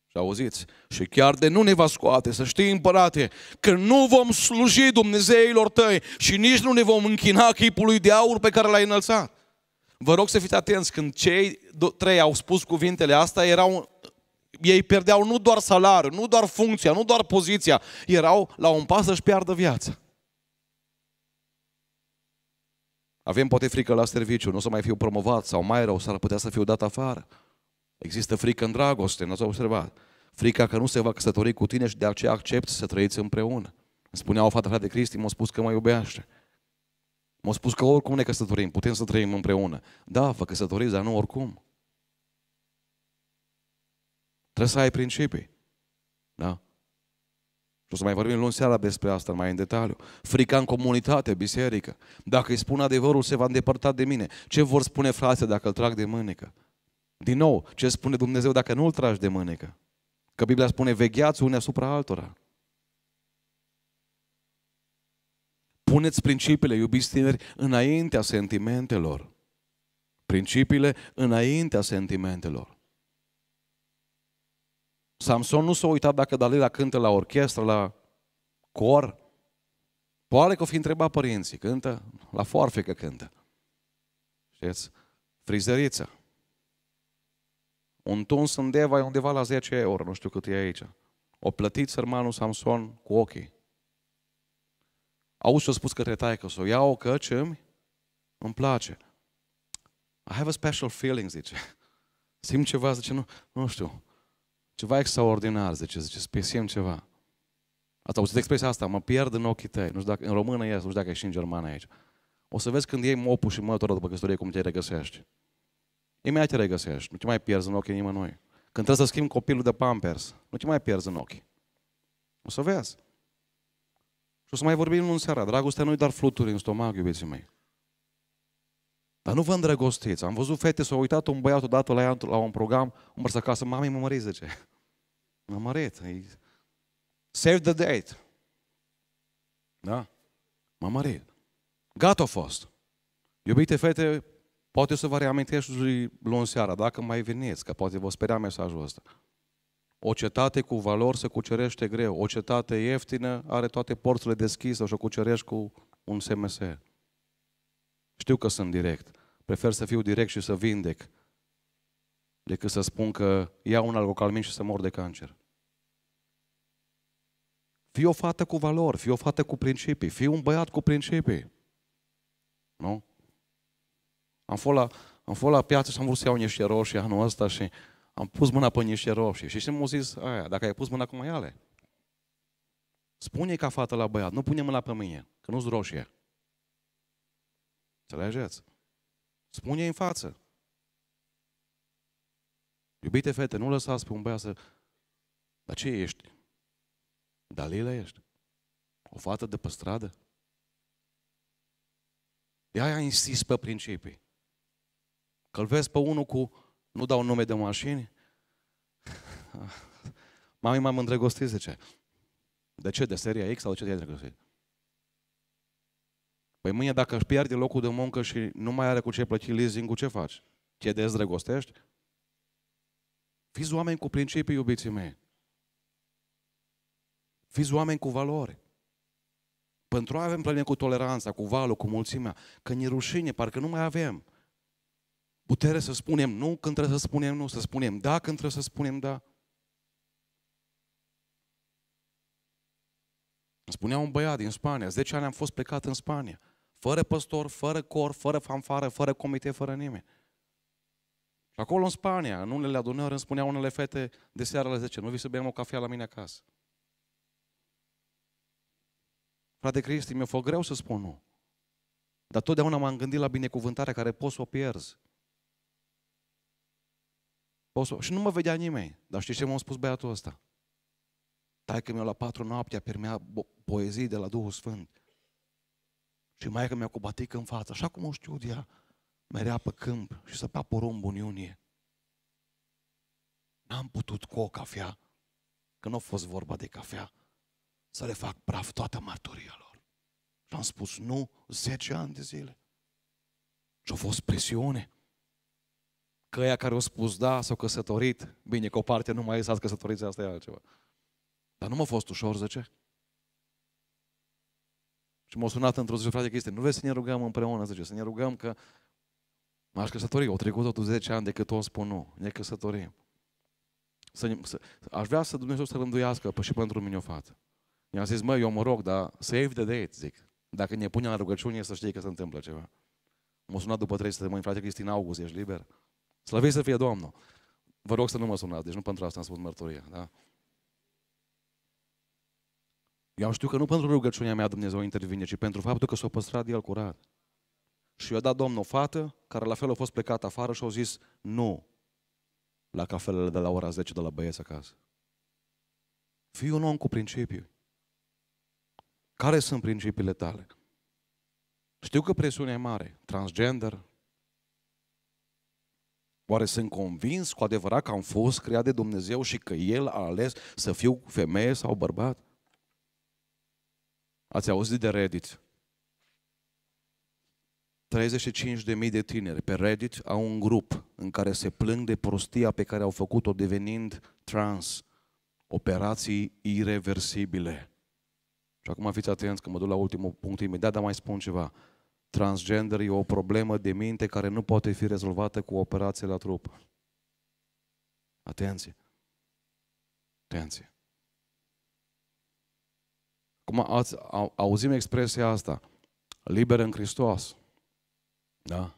Și auziți, și chiar de nu ne va scoate, să știi, împărate, că nu vom sluji Dumnezeilor tăi și nici nu ne vom închina chipului de aur pe care l-ai înălțat. Vă rog să fiți atenți, când cei trei au spus cuvintele astea, erau ei pierdeau nu doar salariu, nu doar funcția, nu doar poziția, erau la un pas să-și piardă viața. Avem poate frică la serviciu, nu o să mai fiu promovat sau mai rău, s-ar putea să fiu dat afară. Există frică în dragoste, nu ați observat. Frica că nu se va căsători cu tine și de aceea accept să trăiți împreună. Îmi spunea o fată, frate Cristi, m-a spus că mă iubește. M-a spus că oricum ne căsătorim, putem să trăim împreună. Da, vă căsătoriți, dar nu oricum. Trebuie să ai principii. Da? Și o să mai vorbim luni seara despre asta mai în detaliu. Frica în comunitate, biserică. Dacă îi spun adevărul, se va îndepărta de mine. Ce vor spune frații dacă îl trag de mânecă? Din nou, ce spune Dumnezeu dacă nu îl tragi de mânecă? Că Biblia spune, vegheați unii asupra altora. Puneți principiile, iubiți tineri, înaintea sentimentelor. Principiile înaintea sentimentelor. Samson nu s-a uitat dacă Dalila cântă la orchestră, la cor. Poate că o fi întrebat părinții, cântă? La foarfe că cântă. Știți? Frizeriță. Un tuns în Deva e undeva la 10 euro, nu știu cât e aici. O plătit sărmanul Samson cu ochii. Auzi ce-a spus către taică, să o iau căci îmi, îmi place. I have a special feeling, zice. Simt ceva, zice, nu, nu știu. Ceva extraordinar, zice, zice, spesiem ceva. Ați auzit expresia asta, mă pierd în ochii tăi. Nu știu dacă, în română e, nu știu dacă e și în germană aici. O să vezi când iei mopul și mătura după căsătorie cum te regăsești. Imediat te regăsești, nu te mai pierzi în ochii nimănui. Când trebuie să schimbi copilul de pampers, nu te mai pierzi în ochi. O să vezi. Și o să mai vorbim în seara. Dragostea nu-i dar fluturi în stomac, iubiții mei. Dar nu vă îndrăgostiți. Am văzut fete, s-au uitat un băiat odată la ea la un program, un acasă, mami mă mărit, zice. Mă mărit. Save the date. Da? mă mărit. Gata a fost. Iubite fete, poate să vă reamintești luni seara, dacă mai veniți, că poate vă sperea mesajul ăsta. O cetate cu valori se cucerește greu. O cetate ieftină are toate porțile deschise și o cucerești cu un SMS. Știu că sunt direct. Prefer să fiu direct și să vindec decât să spun că iau un algocalmin și să mor de cancer. Fii o fată cu valori, fii o fată cu principii, fii un băiat cu principii. Nu? Am fost la, am fost la piață și am vrut să iau niște roșii anul ăsta și am pus mâna pe niște roșii. Și știi, mi-a zis aia, dacă ai pus mâna cum mai ale? Spune ca fată la băiat, nu pune mâna pe mine, că nu-s roșie. Înțelegeți? Spune în față. Iubite fete, nu lăsați pe un băiat să... Dar ce ești? Dalila ești? O fată de pe stradă? De aia insist pe principii. că vezi pe unul cu, nu dau nume de mașini, mami m-am îndrăgostit, zice. De ce? De seria X sau de ce te-ai îndrăgostit? Păi mâine dacă își pierde locul de muncă și nu mai are cu ce plăti leasing ce faci? Te dezdrăgostești? Fiți oameni cu principii, iubiții mei. Fiți oameni cu valori. Pentru a avem plăne cu toleranța, cu valul, cu mulțimea, că ne rușine, parcă nu mai avem. Putere să spunem nu când trebuie să spunem nu, să spunem da când trebuie să spunem da. Spunea un băiat din Spania, 10 ani am fost plecat în Spania. Fără păstor, fără cor, fără fanfară, fără comite, fără nimeni. Și acolo în Spania, în unele adunări, îmi spunea unele fete de seara la 10, nu vii să bem o cafea la mine acasă. Frate Cristi, mi-a fost greu să spun nu. Dar totdeauna m-am gândit la binecuvântarea care poți să o pierzi. să... Și nu mă vedea nimeni. Dar știi ce m-a spus băiatul ăsta? Taică mi la patru noaptea permea poezii de la Duhul Sfânt. Și mai că mi-a cu batică în față, așa cum o știu de ea, merea pe câmp și pea porumb în iunie. N-am putut cu o cafea, că nu a fost vorba de cafea, să le fac praf toată marturia lor. Și am spus nu 10 ani de zile. Și a fost presiune. Că ea care au spus da s-au căsătorit, bine că o parte nu mai e s-a căsătorit, asta e altceva. Dar nu m-a fost ușor, zice. Și m-a sunat într-o zi, frate, Cristi, nu vrei să ne rugăm împreună, zice, să ne rugăm că m-aș căsători. Au trecut totul 10 ani de cât o spun nu, ne căsătorim. Să, ne, să, aș vrea să Dumnezeu să rânduiască pă, și pentru mine o fată. I-am zis, măi, eu mă rog, dar save the date, zic. Dacă ne punem la rugăciune, să știi că se întâmplă ceva. M-a sunat după de mâini, frate în August, ești liber? Slăvit să fie Domnul. Vă rog să nu mă sunați, deci nu pentru asta am spus mărturia, da? Eu știu că nu pentru rugăciunea mea Dumnezeu intervine, ci pentru faptul că s-a păstrat el curat. Și i-a dat Domnul o fată care la fel a fost plecată afară și au zis nu la cafelele de la ora 10 de la băieți acasă. Fii un om cu principii. Care sunt principiile tale? Știu că presiunea e mare, transgender. Oare sunt convins cu adevărat că am fost creat de Dumnezeu și că El a ales să fiu femeie sau bărbat? Ați auzit de Reddit? 35.000 de tineri pe Reddit au un grup în care se plâng de prostia pe care au făcut-o devenind trans, operații irreversibile. Și acum fiți atenți că mă duc la ultimul punct imediat, dar mai spun ceva. Transgender e o problemă de minte care nu poate fi rezolvată cu operație la trup. Atenție! Atenție! Cum ați, au, auzim expresia asta, liber în Hristos. Da?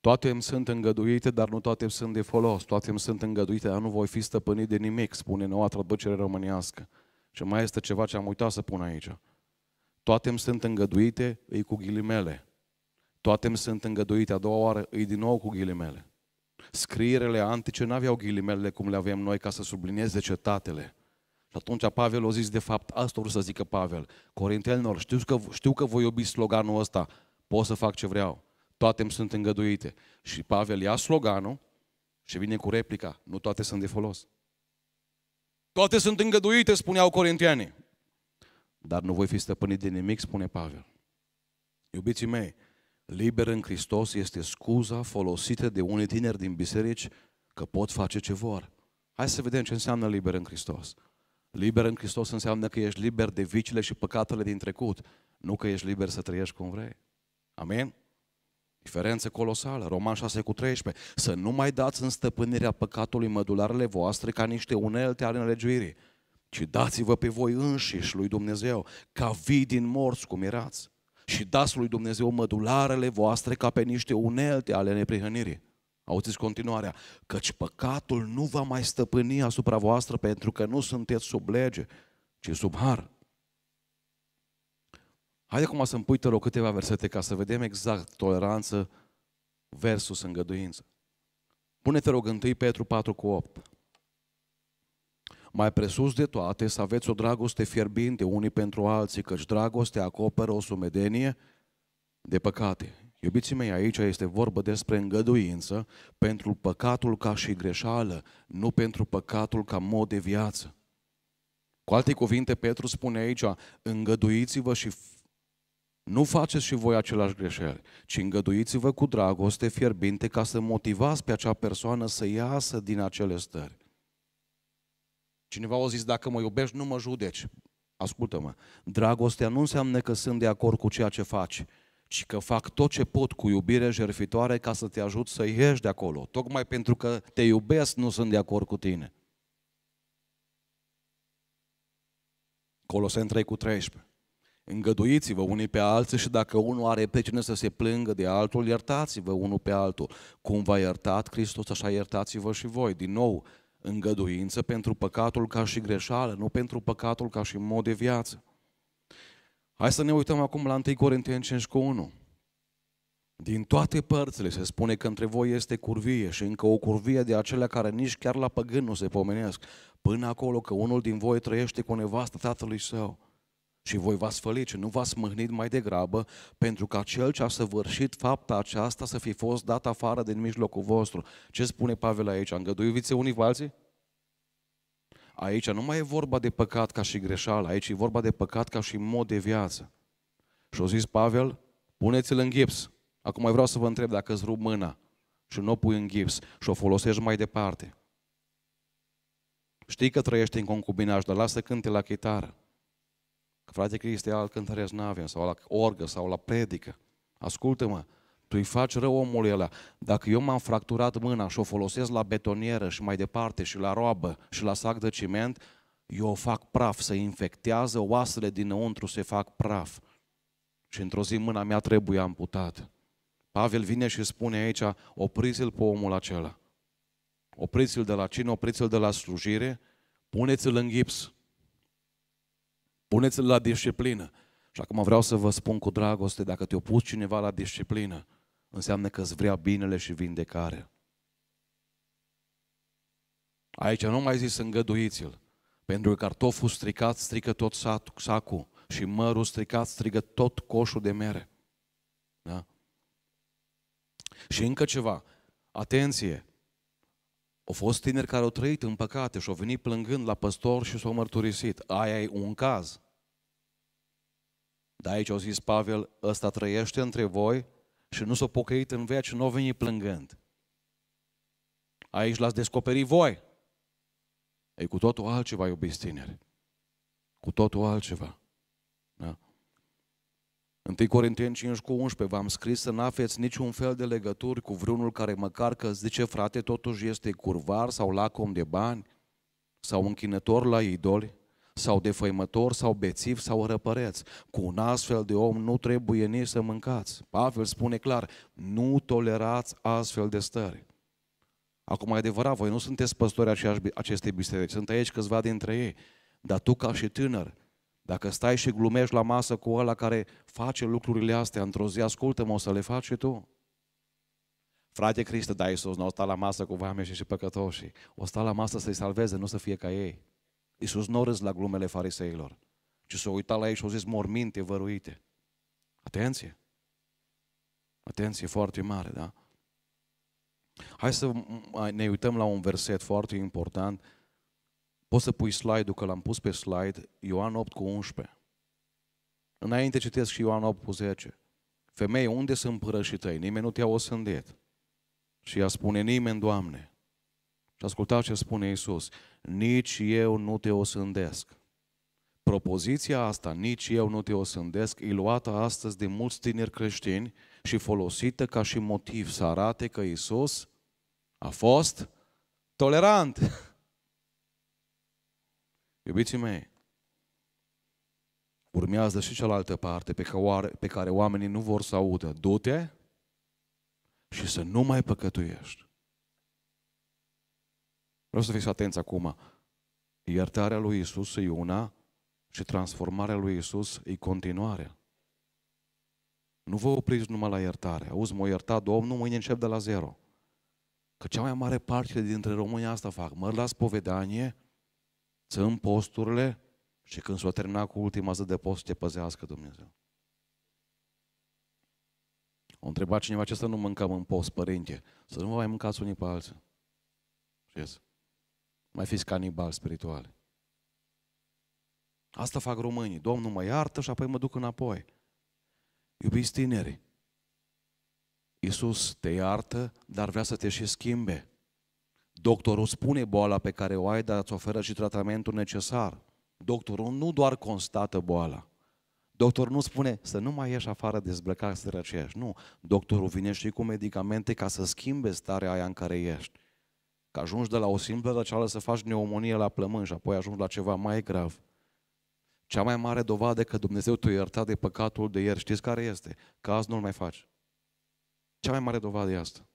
Toate îmi sunt îngăduite, dar nu toate îmi sunt de folos. Toate îmi sunt îngăduite, dar nu voi fi stăpânit de nimic, spune noua traducere românească. Și mai este ceva ce am uitat să pun aici. Toate îmi sunt îngăduite, îi cu ghilimele. Toate îmi sunt îngăduite, a doua oară, îi din nou cu ghilimele. Scrierele antice nu aveau ghilimele cum le avem noi ca să sublinieze cetatele. Și atunci Pavel a zis, de fapt, asta vreau să zică Pavel. Corintenilor, știu că, știu că voi iubiți sloganul ăsta, pot să fac ce vreau, toate îmi sunt îngăduite. Și Pavel ia sloganul și vine cu replica, nu toate sunt de folos. Toate sunt îngăduite, spuneau corintianii. Dar nu voi fi stăpânit de nimic, spune Pavel. Iubiții mei, liber în Hristos este scuza folosită de unii tineri din biserici că pot face ce vor. Hai să vedem ce înseamnă liber în Hristos. Liber în Hristos înseamnă că ești liber de vicile și păcatele din trecut, nu că ești liber să trăiești cum vrei. Amin? Diferență colosală, Roman 6 cu 13. Să nu mai dați în stăpânirea păcatului mădularele voastre ca niște unelte ale înlegiuirii, ci dați-vă pe voi înșiși lui Dumnezeu, ca vii din morți cum erați. Și dați lui Dumnezeu mădularele voastre ca pe niște unelte ale neprihănirii. Auziți continuarea. Căci păcatul nu va mai stăpâni asupra voastră pentru că nu sunteți sub lege, ci sub har. Haide acum să-mi pui, te rog, câteva versete ca să vedem exact toleranță versus îngăduință. Pune-te rog întâi Petru 4 cu 8. Mai presus de toate să aveți o dragoste fierbinte unii pentru alții, căci dragostea acoperă o sumedenie de păcate. Iubiții mei, aici este vorba despre îngăduință pentru păcatul ca și greșeală, nu pentru păcatul ca mod de viață. Cu alte cuvinte, Petru spune aici, îngăduiți-vă și nu faceți și voi același greșeli, ci îngăduiți-vă cu dragoste fierbinte ca să motivați pe acea persoană să iasă din acele stări. Cineva a zis, dacă mă iubești, nu mă judeci. Ascultă-mă, dragostea nu înseamnă că sunt de acord cu ceea ce faci, ci că fac tot ce pot cu iubire jertfitoare ca să te ajut să ieși de acolo. Tocmai pentru că te iubesc, nu sunt de acord cu tine. Coloseni 3 cu 13. Îngăduiți-vă unii pe alții și dacă unul are pricină să se plângă de altul, iertați-vă unul pe altul. Cum v-a iertat Hristos, așa iertați-vă și voi. Din nou, îngăduință pentru păcatul ca și greșeală, nu pentru păcatul ca și mod de viață. Hai să ne uităm acum la 1 Corinteni 5 cu 1. Din toate părțile se spune că între voi este curvie și încă o curvie de acelea care nici chiar la păgân nu se pomenesc, până acolo că unul din voi trăiește cu nevastă tatălui său. Și voi v-ați fălit și nu v-ați mâhnit mai degrabă, pentru ca cel ce a săvârșit fapta aceasta să fi fost dat afară din mijlocul vostru. Ce spune Pavel aici? Îngăduiviți unii pe alții? Aici nu mai e vorba de păcat ca și greșeală, aici e vorba de păcat ca și mod de viață. Și-a zis Pavel, puneți-l în gips. Acum mai vreau să vă întreb dacă îți rup mâna și nu o pui în gips și o folosești mai departe. Știi că trăiești în concubinaj, dar lasă cânte la chitară. Că frate Cristi, al cântăresc n sau la orgă, sau la predică. Ascultă-mă, tu îi faci rău omului ăla. Dacă eu m-am fracturat mâna și o folosesc la betonieră și mai departe și la roabă și la sac de ciment, eu o fac praf, se infectează, oasele dinăuntru se fac praf. Și într-o zi mâna mea trebuie amputată. Pavel vine și spune aici, opriți-l pe omul acela. Opriți-l de la cine, opriți-l de la slujire, puneți-l în gips. Puneți-l la disciplină. Și acum vreau să vă spun cu dragoste, dacă te o pus cineva la disciplină, înseamnă că îți vrea binele și vindecarea. Aici nu mai zis îngăduiți-l, pentru că cartoful stricat strică tot sacul și mărul stricat strică tot coșul de mere. Da? Și încă ceva, atenție, au fost tineri care au trăit în păcate și au venit plângând la păstor și s-au mărturisit. Aia e un caz. Dar aici au zis Pavel, ăsta trăiește între voi și nu s-a pocăit în veci, nu a venit plângând. Aici l-ați descoperit voi. E cu totul altceva, iubiți tineri. Cu totul altceva. Da? 1 Corinteni 5 cu 11, v-am scris să n-aveți niciun fel de legături cu vreunul care măcar că zice frate totuși este curvar sau lacom de bani sau închinător la idoli sau defăimător, sau bețiv, sau răpăreț. Cu un astfel de om nu trebuie nici să mâncați. Pavel spune clar, nu tolerați astfel de stări. Acum, adevărat, voi nu sunteți păstori acestei biserici, sunt aici câțiva dintre ei, dar tu ca și tânăr, dacă stai și glumești la masă cu ăla care face lucrurile astea, într-o zi, ascultă-mă, o să le faci și tu. Frate Cristă, da, Iisus, nu o sta la masă cu vame și, și păcătoșii. O sta la masă să-i salveze, nu să fie ca ei. Iisus nu râs la glumele fariseilor, ci s-a uitat la ei și au zis morminte văruite. Atenție! Atenție foarte mare, da? Hai să ne uităm la un verset foarte important. Poți să pui slide-ul, că l-am pus pe slide, Ioan 8 cu 11. Înainte citesc și Ioan 8 cu 10. Femeie, unde sunt părășii tăi? Nimeni nu te-a osândit. Și ea spune, nimeni, Doamne. Și ascultați ce spune Isus. Nici eu nu te osândesc. Propoziția asta, nici eu nu te osândesc, e luată astăzi de mulți tineri creștini și folosită ca și motiv să arate că Isus a fost tolerant. Iubiții mei, urmează și cealaltă parte pe care, pe care oamenii nu vor să audă. Du-te și să nu mai păcătuiești. Vreau să fiți atenți acum. Iertarea lui Isus e una și transformarea lui Isus e continuare. Nu vă opriți numai la iertare. Auzi, mă ierta Domnul, mâine încep de la zero. Că cea mai mare parte dintre români asta fac. Mă las povedanie, țin posturile și când s-o termina cu ultima zi de post, te păzească Dumnezeu. O întreba cineva ce să nu mâncăm în post, părinte. Să nu vă mai mâncați unii pe alții. Știți? mai fiți canibali spiritual. Asta fac românii. Domnul mă iartă și apoi mă duc înapoi. Iubiți tineri, Iisus te iartă, dar vrea să te și schimbe. Doctorul spune boala pe care o ai, dar îți oferă și tratamentul necesar. Doctorul nu doar constată boala. Doctorul nu spune să nu mai ieși afară dezbrăcat să răcești. Nu, doctorul vine și cu medicamente ca să schimbe starea aia în care ești. Că ajungi de la o simplă răceală să faci pneumonie la plămân și apoi ajungi la ceva mai grav. Cea mai mare dovadă că Dumnezeu te-a iertat de păcatul de ieri, știți care este? Că azi nu-l mai faci. Cea mai mare dovadă e asta.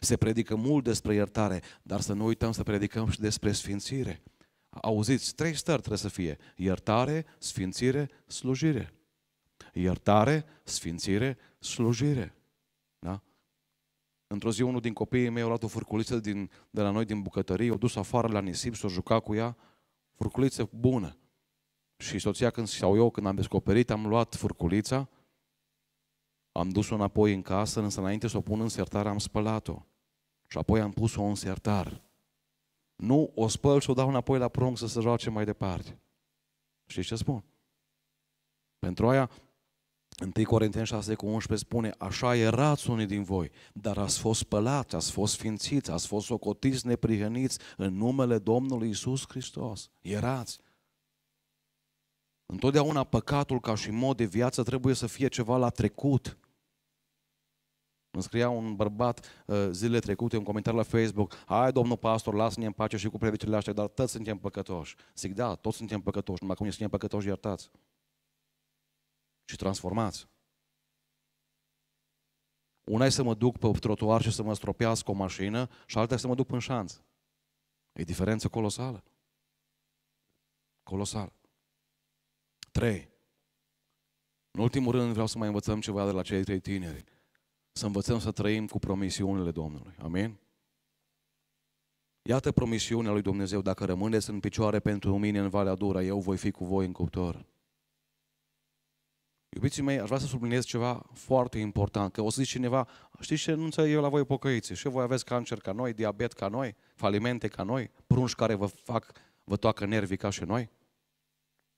Se predică mult despre iertare, dar să nu uităm să predicăm și despre sfințire. Auziți, trei stări trebuie să fie. Iertare, sfințire, slujire. Iertare, sfințire, slujire. Da? Într-o zi, unul din copiii mei a luat o furculiță din, de la noi din bucătărie, o dus afară la nisip să o juca cu ea, furculiță bună. Și soția, când, sau eu, când am descoperit, am luat furculița, am dus-o înapoi în casă, însă înainte să o pun în sertar, am spălat-o. Și apoi am pus-o în sertar. Nu o spăl și o dau înapoi la prunc să se joace mai departe. Știți ce spun? Pentru aia 1 Corinteni 6 cu 11 spune, așa erați unii din voi, dar ați fost spălați, ați fost sfințiți, ați fost socotiți, neprihăniți în numele Domnului Isus Hristos. Erați. Întotdeauna păcatul ca și mod de viață trebuie să fie ceva la trecut. Îmi scria un bărbat uh, zilele trecute un comentariu la Facebook, hai domnul pastor, lasă-ne în pace și cu prevederile astea, dar toți suntem păcătoși. Zic, da, toți suntem păcătoși, numai cum suntem păcătoși, iertați și transformați. Una e să mă duc pe trotuar și să mă stropească o mașină și alta e să mă duc în șanț. E diferență colosală. colosală. Trei. În ultimul rând vreau să mai învățăm ceva de la cei trei tineri. Să învățăm să trăim cu promisiunile Domnului. Amin? Iată promisiunea lui Dumnezeu, dacă rămâneți în picioare pentru mine în Valea Dura. eu voi fi cu voi în cuptor. Iubiții mei, aș vrea să subliniez ceva foarte important, că o să zic cineva, știți ce nu eu la voi pocăiți, și voi aveți cancer ca noi, diabet ca noi, falimente ca noi, prunși care vă fac, vă toacă nervii ca și noi?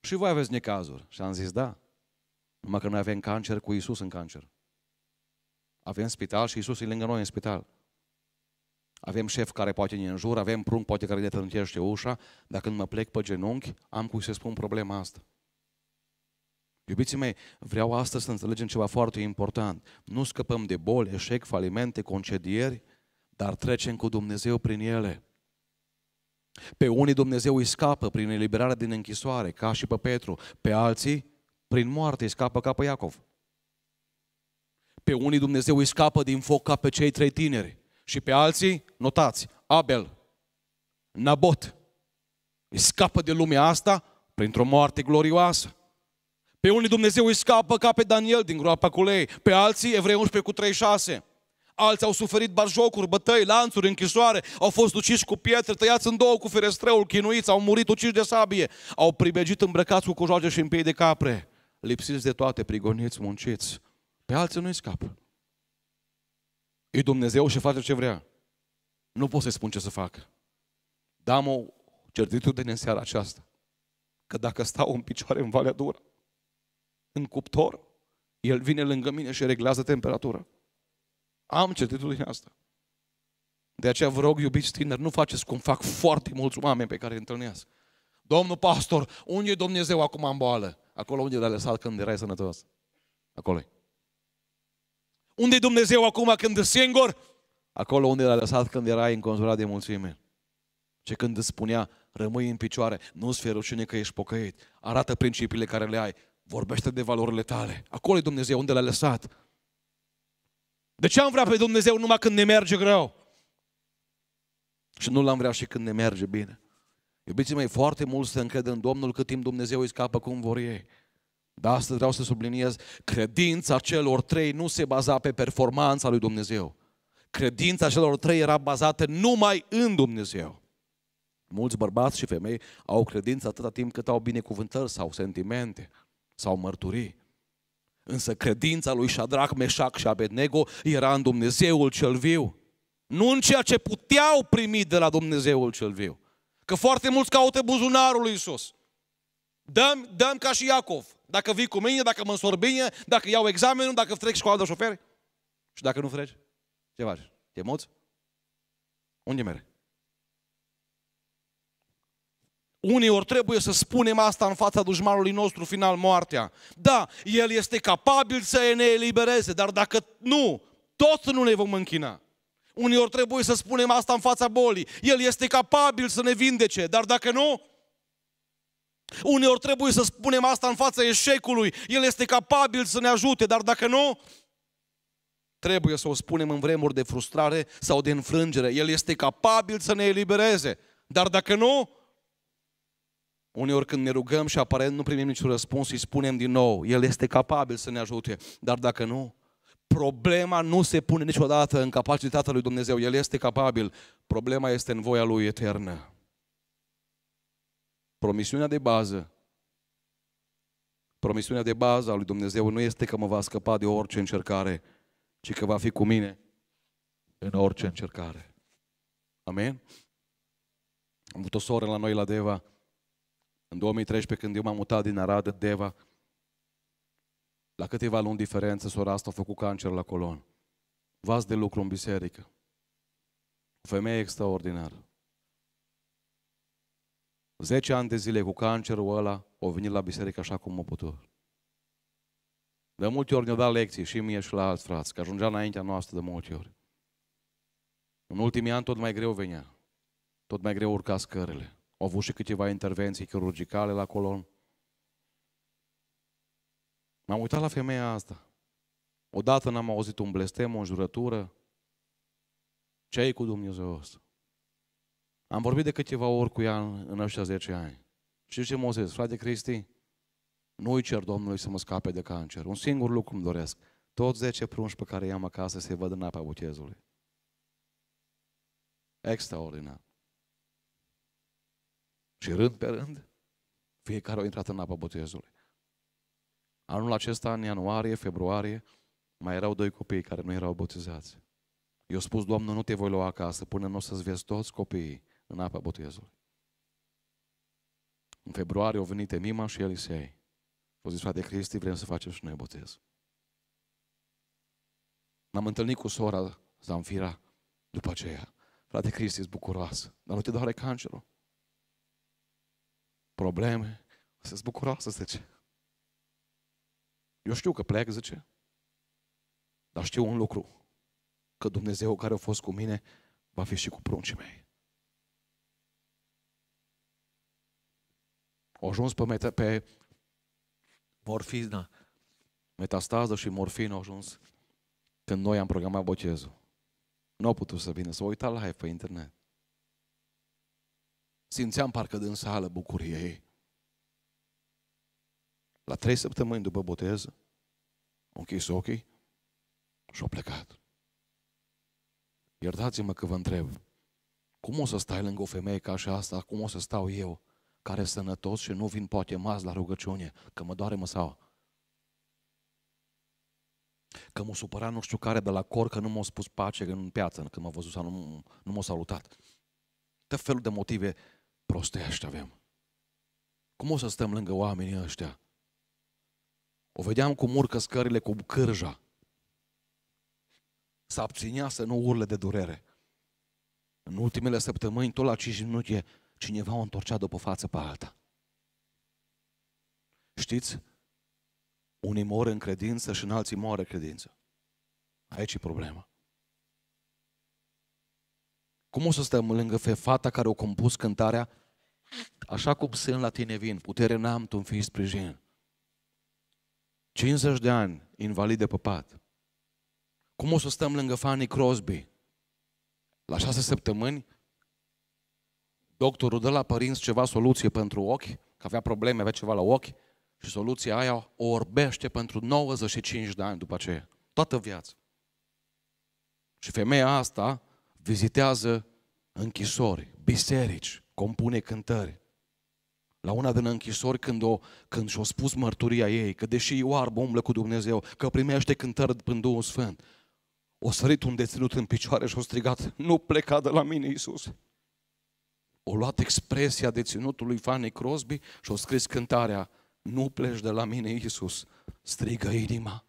Și voi aveți necazuri. Și am zis, da, numai că noi avem cancer cu Isus în cancer. Avem spital și Isus e lângă noi în spital. Avem șef care poate ne înjură, avem prunc poate care ne trântește ușa, dacă nu mă plec pe genunchi, am cu să spun problema asta. Iubiții mei, vreau astăzi să înțelegem ceva foarte important. Nu scăpăm de boli, eșec, falimente, concedieri, dar trecem cu Dumnezeu prin ele. Pe unii Dumnezeu îi scapă prin eliberarea din închisoare, ca și pe Petru. Pe alții, prin moarte, îi scapă ca pe Iacov. Pe unii Dumnezeu îi scapă din foc ca pe cei trei tineri. Și pe alții, notați, Abel, Nabot, îi scapă de lumea asta printr-o moarte glorioasă. Pe unii Dumnezeu îi scapă ca pe Daniel din groapa cu lei, pe alții Evrei 11 cu 36. Alții au suferit barjocuri, bătăi, lanțuri, închisoare, au fost uciși cu pietre, tăiați în două cu ferestreul, chinuiți, au murit uciși de sabie, au pribegit îmbrăcați cu cojoace și în piei de capre, lipsiți de toate, prigoniți, munciți. Pe alții nu-i scapă. E Dumnezeu și face ce vrea. Nu pot să-i spun ce să facă. Dar am o certitudine în seara aceasta. Că dacă stau în picioare în Valea Dura, în cuptor, el vine lângă mine și reglează temperatura. Am certitudinea asta. De aceea vă rog, iubiți tineri, nu faceți cum fac foarte mulți oameni pe care îi întâlnesc. Domnul pastor, unde e Dumnezeu acum în boală? Acolo unde l-a lăsat când erai sănătos. acolo unde e Dumnezeu acum când e singur? Acolo unde l-a lăsat când erai înconjurat de mulțime. Ce când îți spunea, rămâi în picioare, nu-ți fie rușine că ești pocăit. Arată principiile care le ai Vorbește de valorile tale. Acolo e Dumnezeu, unde l-a lăsat. De ce am vrea pe Dumnezeu numai când ne merge greu? Și nu l-am vrea și când ne merge bine. iubiți mei, foarte mult se încrede în Domnul cât timp Dumnezeu îi scapă cum vor ei. Dar astăzi vreau să subliniez, credința celor trei nu se baza pe performanța lui Dumnezeu. Credința celor trei era bazată numai în Dumnezeu. Mulți bărbați și femei au credință atâta timp cât au binecuvântări sau sentimente sau mărturii. Însă credința lui Shadrach, Meșac și Abednego era în Dumnezeul cel viu. Nu în ceea ce puteau primi de la Dumnezeul cel viu. Că foarte mulți caută buzunarul lui Iisus. Dăm, dăm ca și Iacov. Dacă vii cu mine, dacă mă însor bine, dacă iau examenul, dacă trec școala de șoferi. Și dacă nu treci, ce faci? Te moți? Unde mergi? Unii ori trebuie să spunem asta în fața dușmanului nostru, final moartea. Da, el este capabil să ne elibereze, dar dacă nu, tot nu ne vom închina. Unii ori trebuie să spunem asta în fața bolii. El este capabil să ne vindece, dar dacă nu, uneori trebuie să spunem asta în fața eșecului. El este capabil să ne ajute, dar dacă nu, trebuie să o spunem în vremuri de frustrare sau de înfrângere. El este capabil să ne elibereze, dar dacă nu, Uneori când ne rugăm și aparent nu primim niciun răspuns, îi spunem din nou, El este capabil să ne ajute. Dar dacă nu, problema nu se pune niciodată în capacitatea lui Dumnezeu. El este capabil. Problema este în voia Lui eternă. Promisiunea de bază Promisiunea de bază a lui Dumnezeu nu este că mă va scăpa de orice încercare, ci că va fi cu mine în orice încercare. Amen? Am avut o soră la noi la Deva, în 2013, când eu m-am mutat din Arad, Deva, la câteva luni diferență, sora asta a făcut cancer la colon. Vas de lucru în biserică. O femeie extraordinară. Zece ani de zile cu cancerul ăla, o venit la biserică așa cum o putut. De multe ori ne-a dat lecții și mie și la alți frați, că ajungea înaintea noastră de multe ori. În ultimii ani tot mai greu venea. Tot mai greu urca scările. Au avut și câteva intervenții chirurgicale la colon. M-am uitat la femeia asta. Odată n-am auzit un blestem, o înjurătură. Ce ai cu Dumnezeu ăsta? Am vorbit de câteva ori cu ea în, în ăștia 10 ani. Și ce mă zis? Frate Cristi, nu-i cer Domnului să mă scape de cancer. Un singur lucru îmi doresc. Toți 10 prunci pe care i-am acasă se văd în apa botezului. Extraordinar. Și rând pe rând, fiecare a intrat în apa botezului. Anul acesta, în ianuarie, februarie, mai erau doi copii care nu erau botezați. Eu spus, Doamne, nu te voi lua acasă până nu o să-ți vezi toți copiii în apa botezului. În februarie au venit Emima și Elisei. Au zis, frate Cristi, vrem să facem și noi botez. M-am întâlnit cu sora Zamfira după aceea. Frate Cristi, ești bucuroasă, dar nu te doare cancerul probleme, să se bucura să zice. Eu știu că plec, zice, dar știu un lucru, că Dumnezeu care a fost cu mine va fi și cu pruncii mei. Au ajuns pe, meta, pe morfina, metastază și morfină au ajuns când noi am programat botezul. Nu au putut să vină, să o uitat live pe internet simțeam parcă din sală bucurie. ei. La trei săptămâni după botez, au închis ochii și au plecat. Iertați-mă că vă întreb, cum o să stai lângă o femeie ca și asta, cum o să stau eu, care sănătos și nu vin poate mas la rugăciune, că mă doare măsaua? Că m-a nu știu care de la cor, că nu m au spus pace în piață, când m-a văzut sau nu, nu m au salutat. Tot felul de motive prostești avem. Cum o să stăm lângă oamenii ăștia? O vedeam cum urcă scările cu cârja. Să abținea să nu urle de durere. În ultimele săptămâni, tot la 5 minute, cineva o întorcea după față pe alta. Știți? Unii mor în credință și în alții în credință. Aici e problema. Cum o să stăm lângă fata care o compus cântarea? Așa cum sunt la tine vin, putere n-am, tu fii sprijin. 50 de ani, invalid de pe pat. Cum o să stăm lângă Fanny Crosby? La șase săptămâni, doctorul dă la părinți ceva soluție pentru ochi, că avea probleme, avea ceva la ochi, și soluția aia o orbește pentru 95 de ani după aceea. Toată viața. Și femeia asta vizitează închisori, biserici, compune cântări. La una din închisori când, o, când și-o spus mărturia ei, că deși arbă umblă cu Dumnezeu, că primește cântări prin Duhul Sfânt, o sărit un deținut în picioare și o strigat, nu pleca de la mine Iisus. O luat expresia deținutului Fanny Crosby și o scris cântarea, nu pleci de la mine Iisus, strigă inima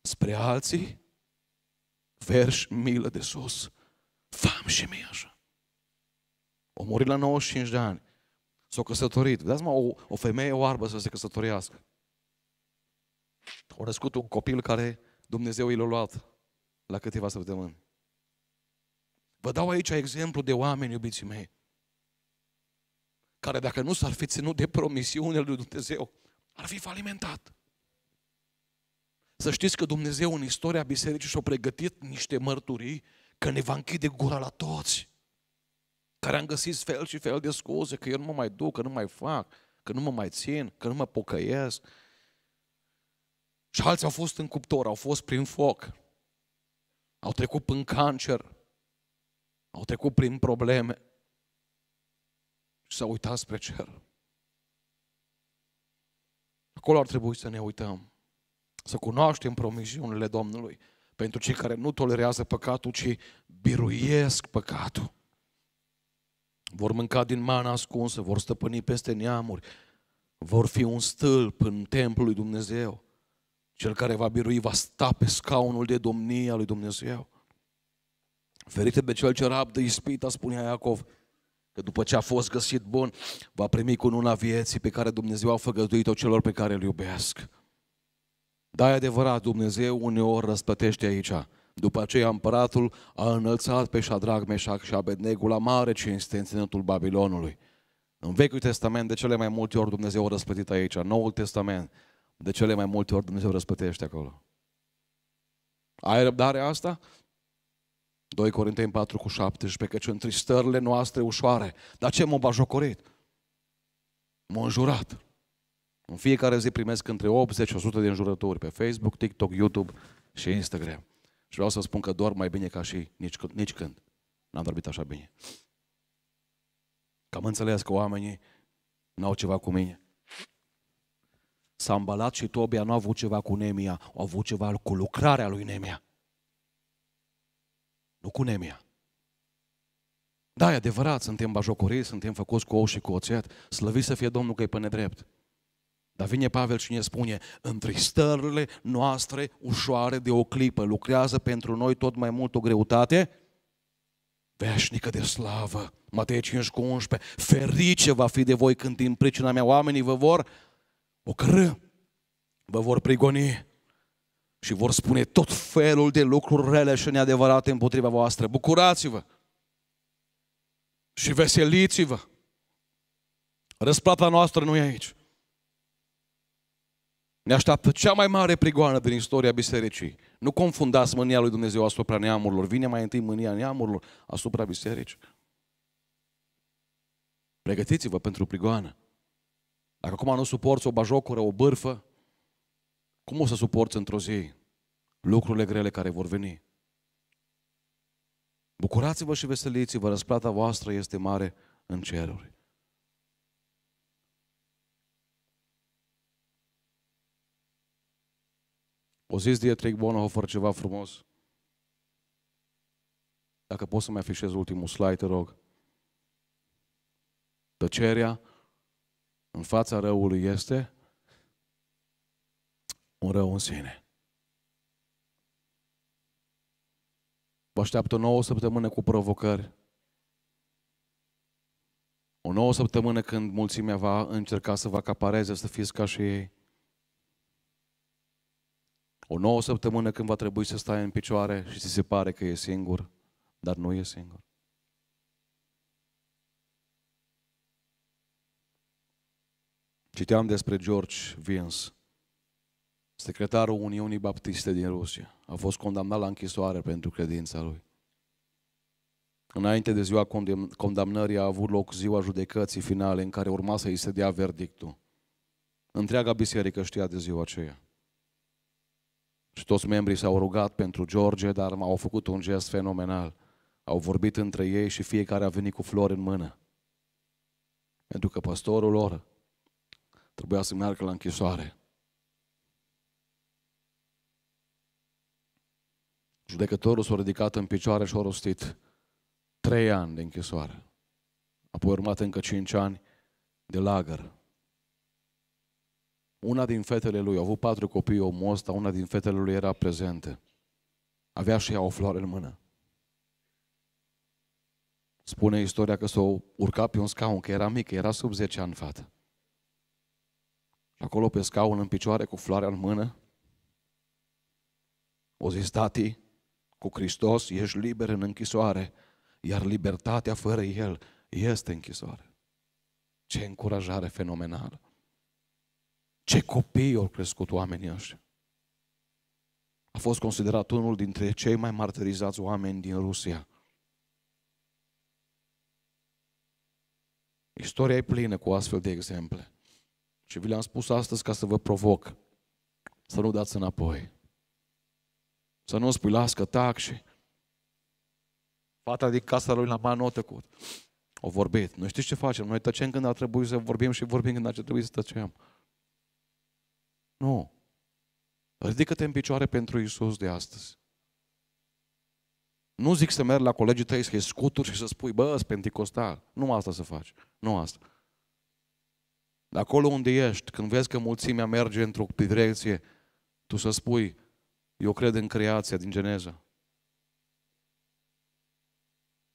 spre alții, verși milă de sus. Fam și mie așa. O murit la 95 de ani. s o căsătorit. Dați-mă o, o femeie oarbă să se căsătorească. O născut un copil care Dumnezeu i l-a luat la câteva săptămâni. Vă dau aici exemplu de oameni, iubiții mei, care dacă nu s-ar fi ținut de promisiune lui Dumnezeu, ar fi falimentat. Să știți că Dumnezeu în istoria bisericii și-a pregătit niște mărturii că ne va închide gura la toți, care am găsit fel și fel de scuze, că eu nu mă mai duc, că nu mai fac, că nu mă mai țin, că nu mă pocăiesc. Și alții au fost în cuptor, au fost prin foc, au trecut prin cancer, au trecut prin probleme și s-au uitat spre cer. Acolo ar trebui să ne uităm, să cunoaștem promisiunile Domnului, pentru cei care nu tolerează păcatul, ci biruiesc păcatul. Vor mânca din mana ascunsă, vor stăpâni peste neamuri, vor fi un stâlp în templul lui Dumnezeu. Cel care va birui va sta pe scaunul de domnie al lui Dumnezeu. Ferite de cel ce rabdă ispita, spunea Iacov, că după ce a fost găsit bun, va primi cu una vieții pe care Dumnezeu a făgăduit-o celor pe care îl iubesc. Da, e adevărat, Dumnezeu uneori răsplătește aici. După aceea împăratul a înălțat pe Șadrag, Meșac și Abednego la mare cinste în ținutul Babilonului. În Vechiul Testament de cele mai multe ori Dumnezeu a răsplătit aici. În Noul Testament de cele mai multe ori Dumnezeu răspătește acolo. Ai răbdare asta? 2 Corinteni 4 cu 17, căci întristările noastre ușoare. Dar ce m a bajocorit? m a înjurat. În fiecare zi primesc între 80 și 100 de înjurături pe Facebook, TikTok, YouTube și Instagram. Și vreau să spun că doar mai bine ca și nici, nici când. N-am vorbit așa bine. Cam înțeles că oamenii n-au ceva cu mine. S-a îmbalat și Tobia nu a avut ceva cu Nemia, a avut ceva cu lucrarea lui Nemia. Nu cu Nemia. Da, e adevărat, suntem bajocorii, suntem făcuți cu ou și cu oțet, slăvit să fie Domnul că e pe nedrept. Dar vine Pavel și ne spune, întristările noastre ușoare de o clipă lucrează pentru noi tot mai mult o greutate veșnică de slavă. Matei 5 cu 11, ferice va fi de voi când din pricina mea oamenii vă vor ocrâ, vă vor prigoni și vor spune tot felul de lucruri rele și neadevărate împotriva voastră. Bucurați-vă și veseliți-vă. Răsplata noastră nu e aici. Ne așteaptă cea mai mare prigoană din istoria bisericii. Nu confundați mânia lui Dumnezeu asupra neamurilor. Vine mai întâi mânia neamurilor asupra bisericii. Pregătiți-vă pentru prigoană. Dacă acum nu suporți o bajocură, o bârfă, cum o să suporți într-o zi lucrurile grele care vor veni? Bucurați-vă și veseliți-vă, răsplata voastră este mare în ceruri. O zis Dietrich Bonhoeffer ceva frumos. Dacă poți să mai afișez ultimul slide, te rog. Tăcerea în fața răului este un rău în sine. Vă așteaptă o nouă săptămână cu provocări. O nouă săptămână când mulțimea va încerca să vă acapareze, să fiți ca și ei o nouă săptămână când va trebui să stai în picioare și ți se pare că e singur, dar nu e singur. Citeam despre George Vince, secretarul Uniunii Baptiste din Rusia. A fost condamnat la închisoare pentru credința lui. Înainte de ziua condamnării a avut loc ziua judecății finale în care urma să i se dea verdictul. Întreaga biserică știa de ziua aceea. Și toți membrii s-au rugat pentru George, dar au făcut un gest fenomenal. Au vorbit între ei și fiecare a venit cu flori în mână. Pentru că pastorul lor trebuia să meargă la închisoare. Judecătorul s-a ridicat în picioare și a rostit trei ani de închisoare. Apoi urmat încă cinci ani de lagăr. Una din fetele lui, a avut patru copii o mosta, una din fetele lui era prezentă. Avea și ea o floare în mână. Spune istoria că s-o urca pe un scaun, că era mică, era sub 10 ani fată. Și acolo pe scaun, în picioare, cu floarea în mână, o zis, tati, cu Hristos ești liber în închisoare, iar libertatea fără El este închisoare. Ce încurajare fenomenală! Ce copii au crescut oamenii ăștia. A fost considerat unul dintre cei mai martirizați oameni din Rusia. Istoria e plină cu astfel de exemple. Și vi le-am spus astăzi ca să vă provoc. Să nu dați înapoi. Să nu spui, las că tac și... Fata din casa lui la mano tăcut. O vorbit. Noi știți ce facem? Noi tăcem când ar trebui să vorbim și vorbim când ar trebui să tăcem. Nu. Ridică-te în picioare pentru Isus de astăzi. Nu zic să mergi la colegii tăi să-i scuturi și să spui, bă, sunt pentecostal. Nu asta să faci. Nu asta. De acolo unde ești, când vezi că mulțimea merge într-o direcție, tu să spui, eu cred în creația din Geneza.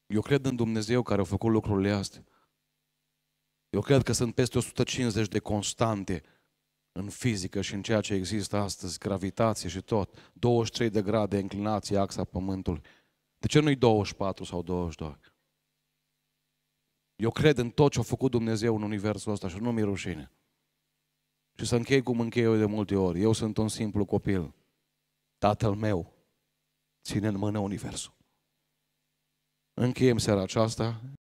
Eu cred în Dumnezeu care a făcut lucrurile astea. Eu cred că sunt peste 150 de constante în fizică și în ceea ce există astăzi, gravitație și tot, 23 de grade inclinație axa Pământului. De ce nu-i 24 sau 22? Eu cred în tot ce a făcut Dumnezeu în universul ăsta și nu mi-e rușine. Și să închei cum închei eu de multe ori. Eu sunt un simplu copil. Tatăl meu ține în mână universul. Încheiem seara aceasta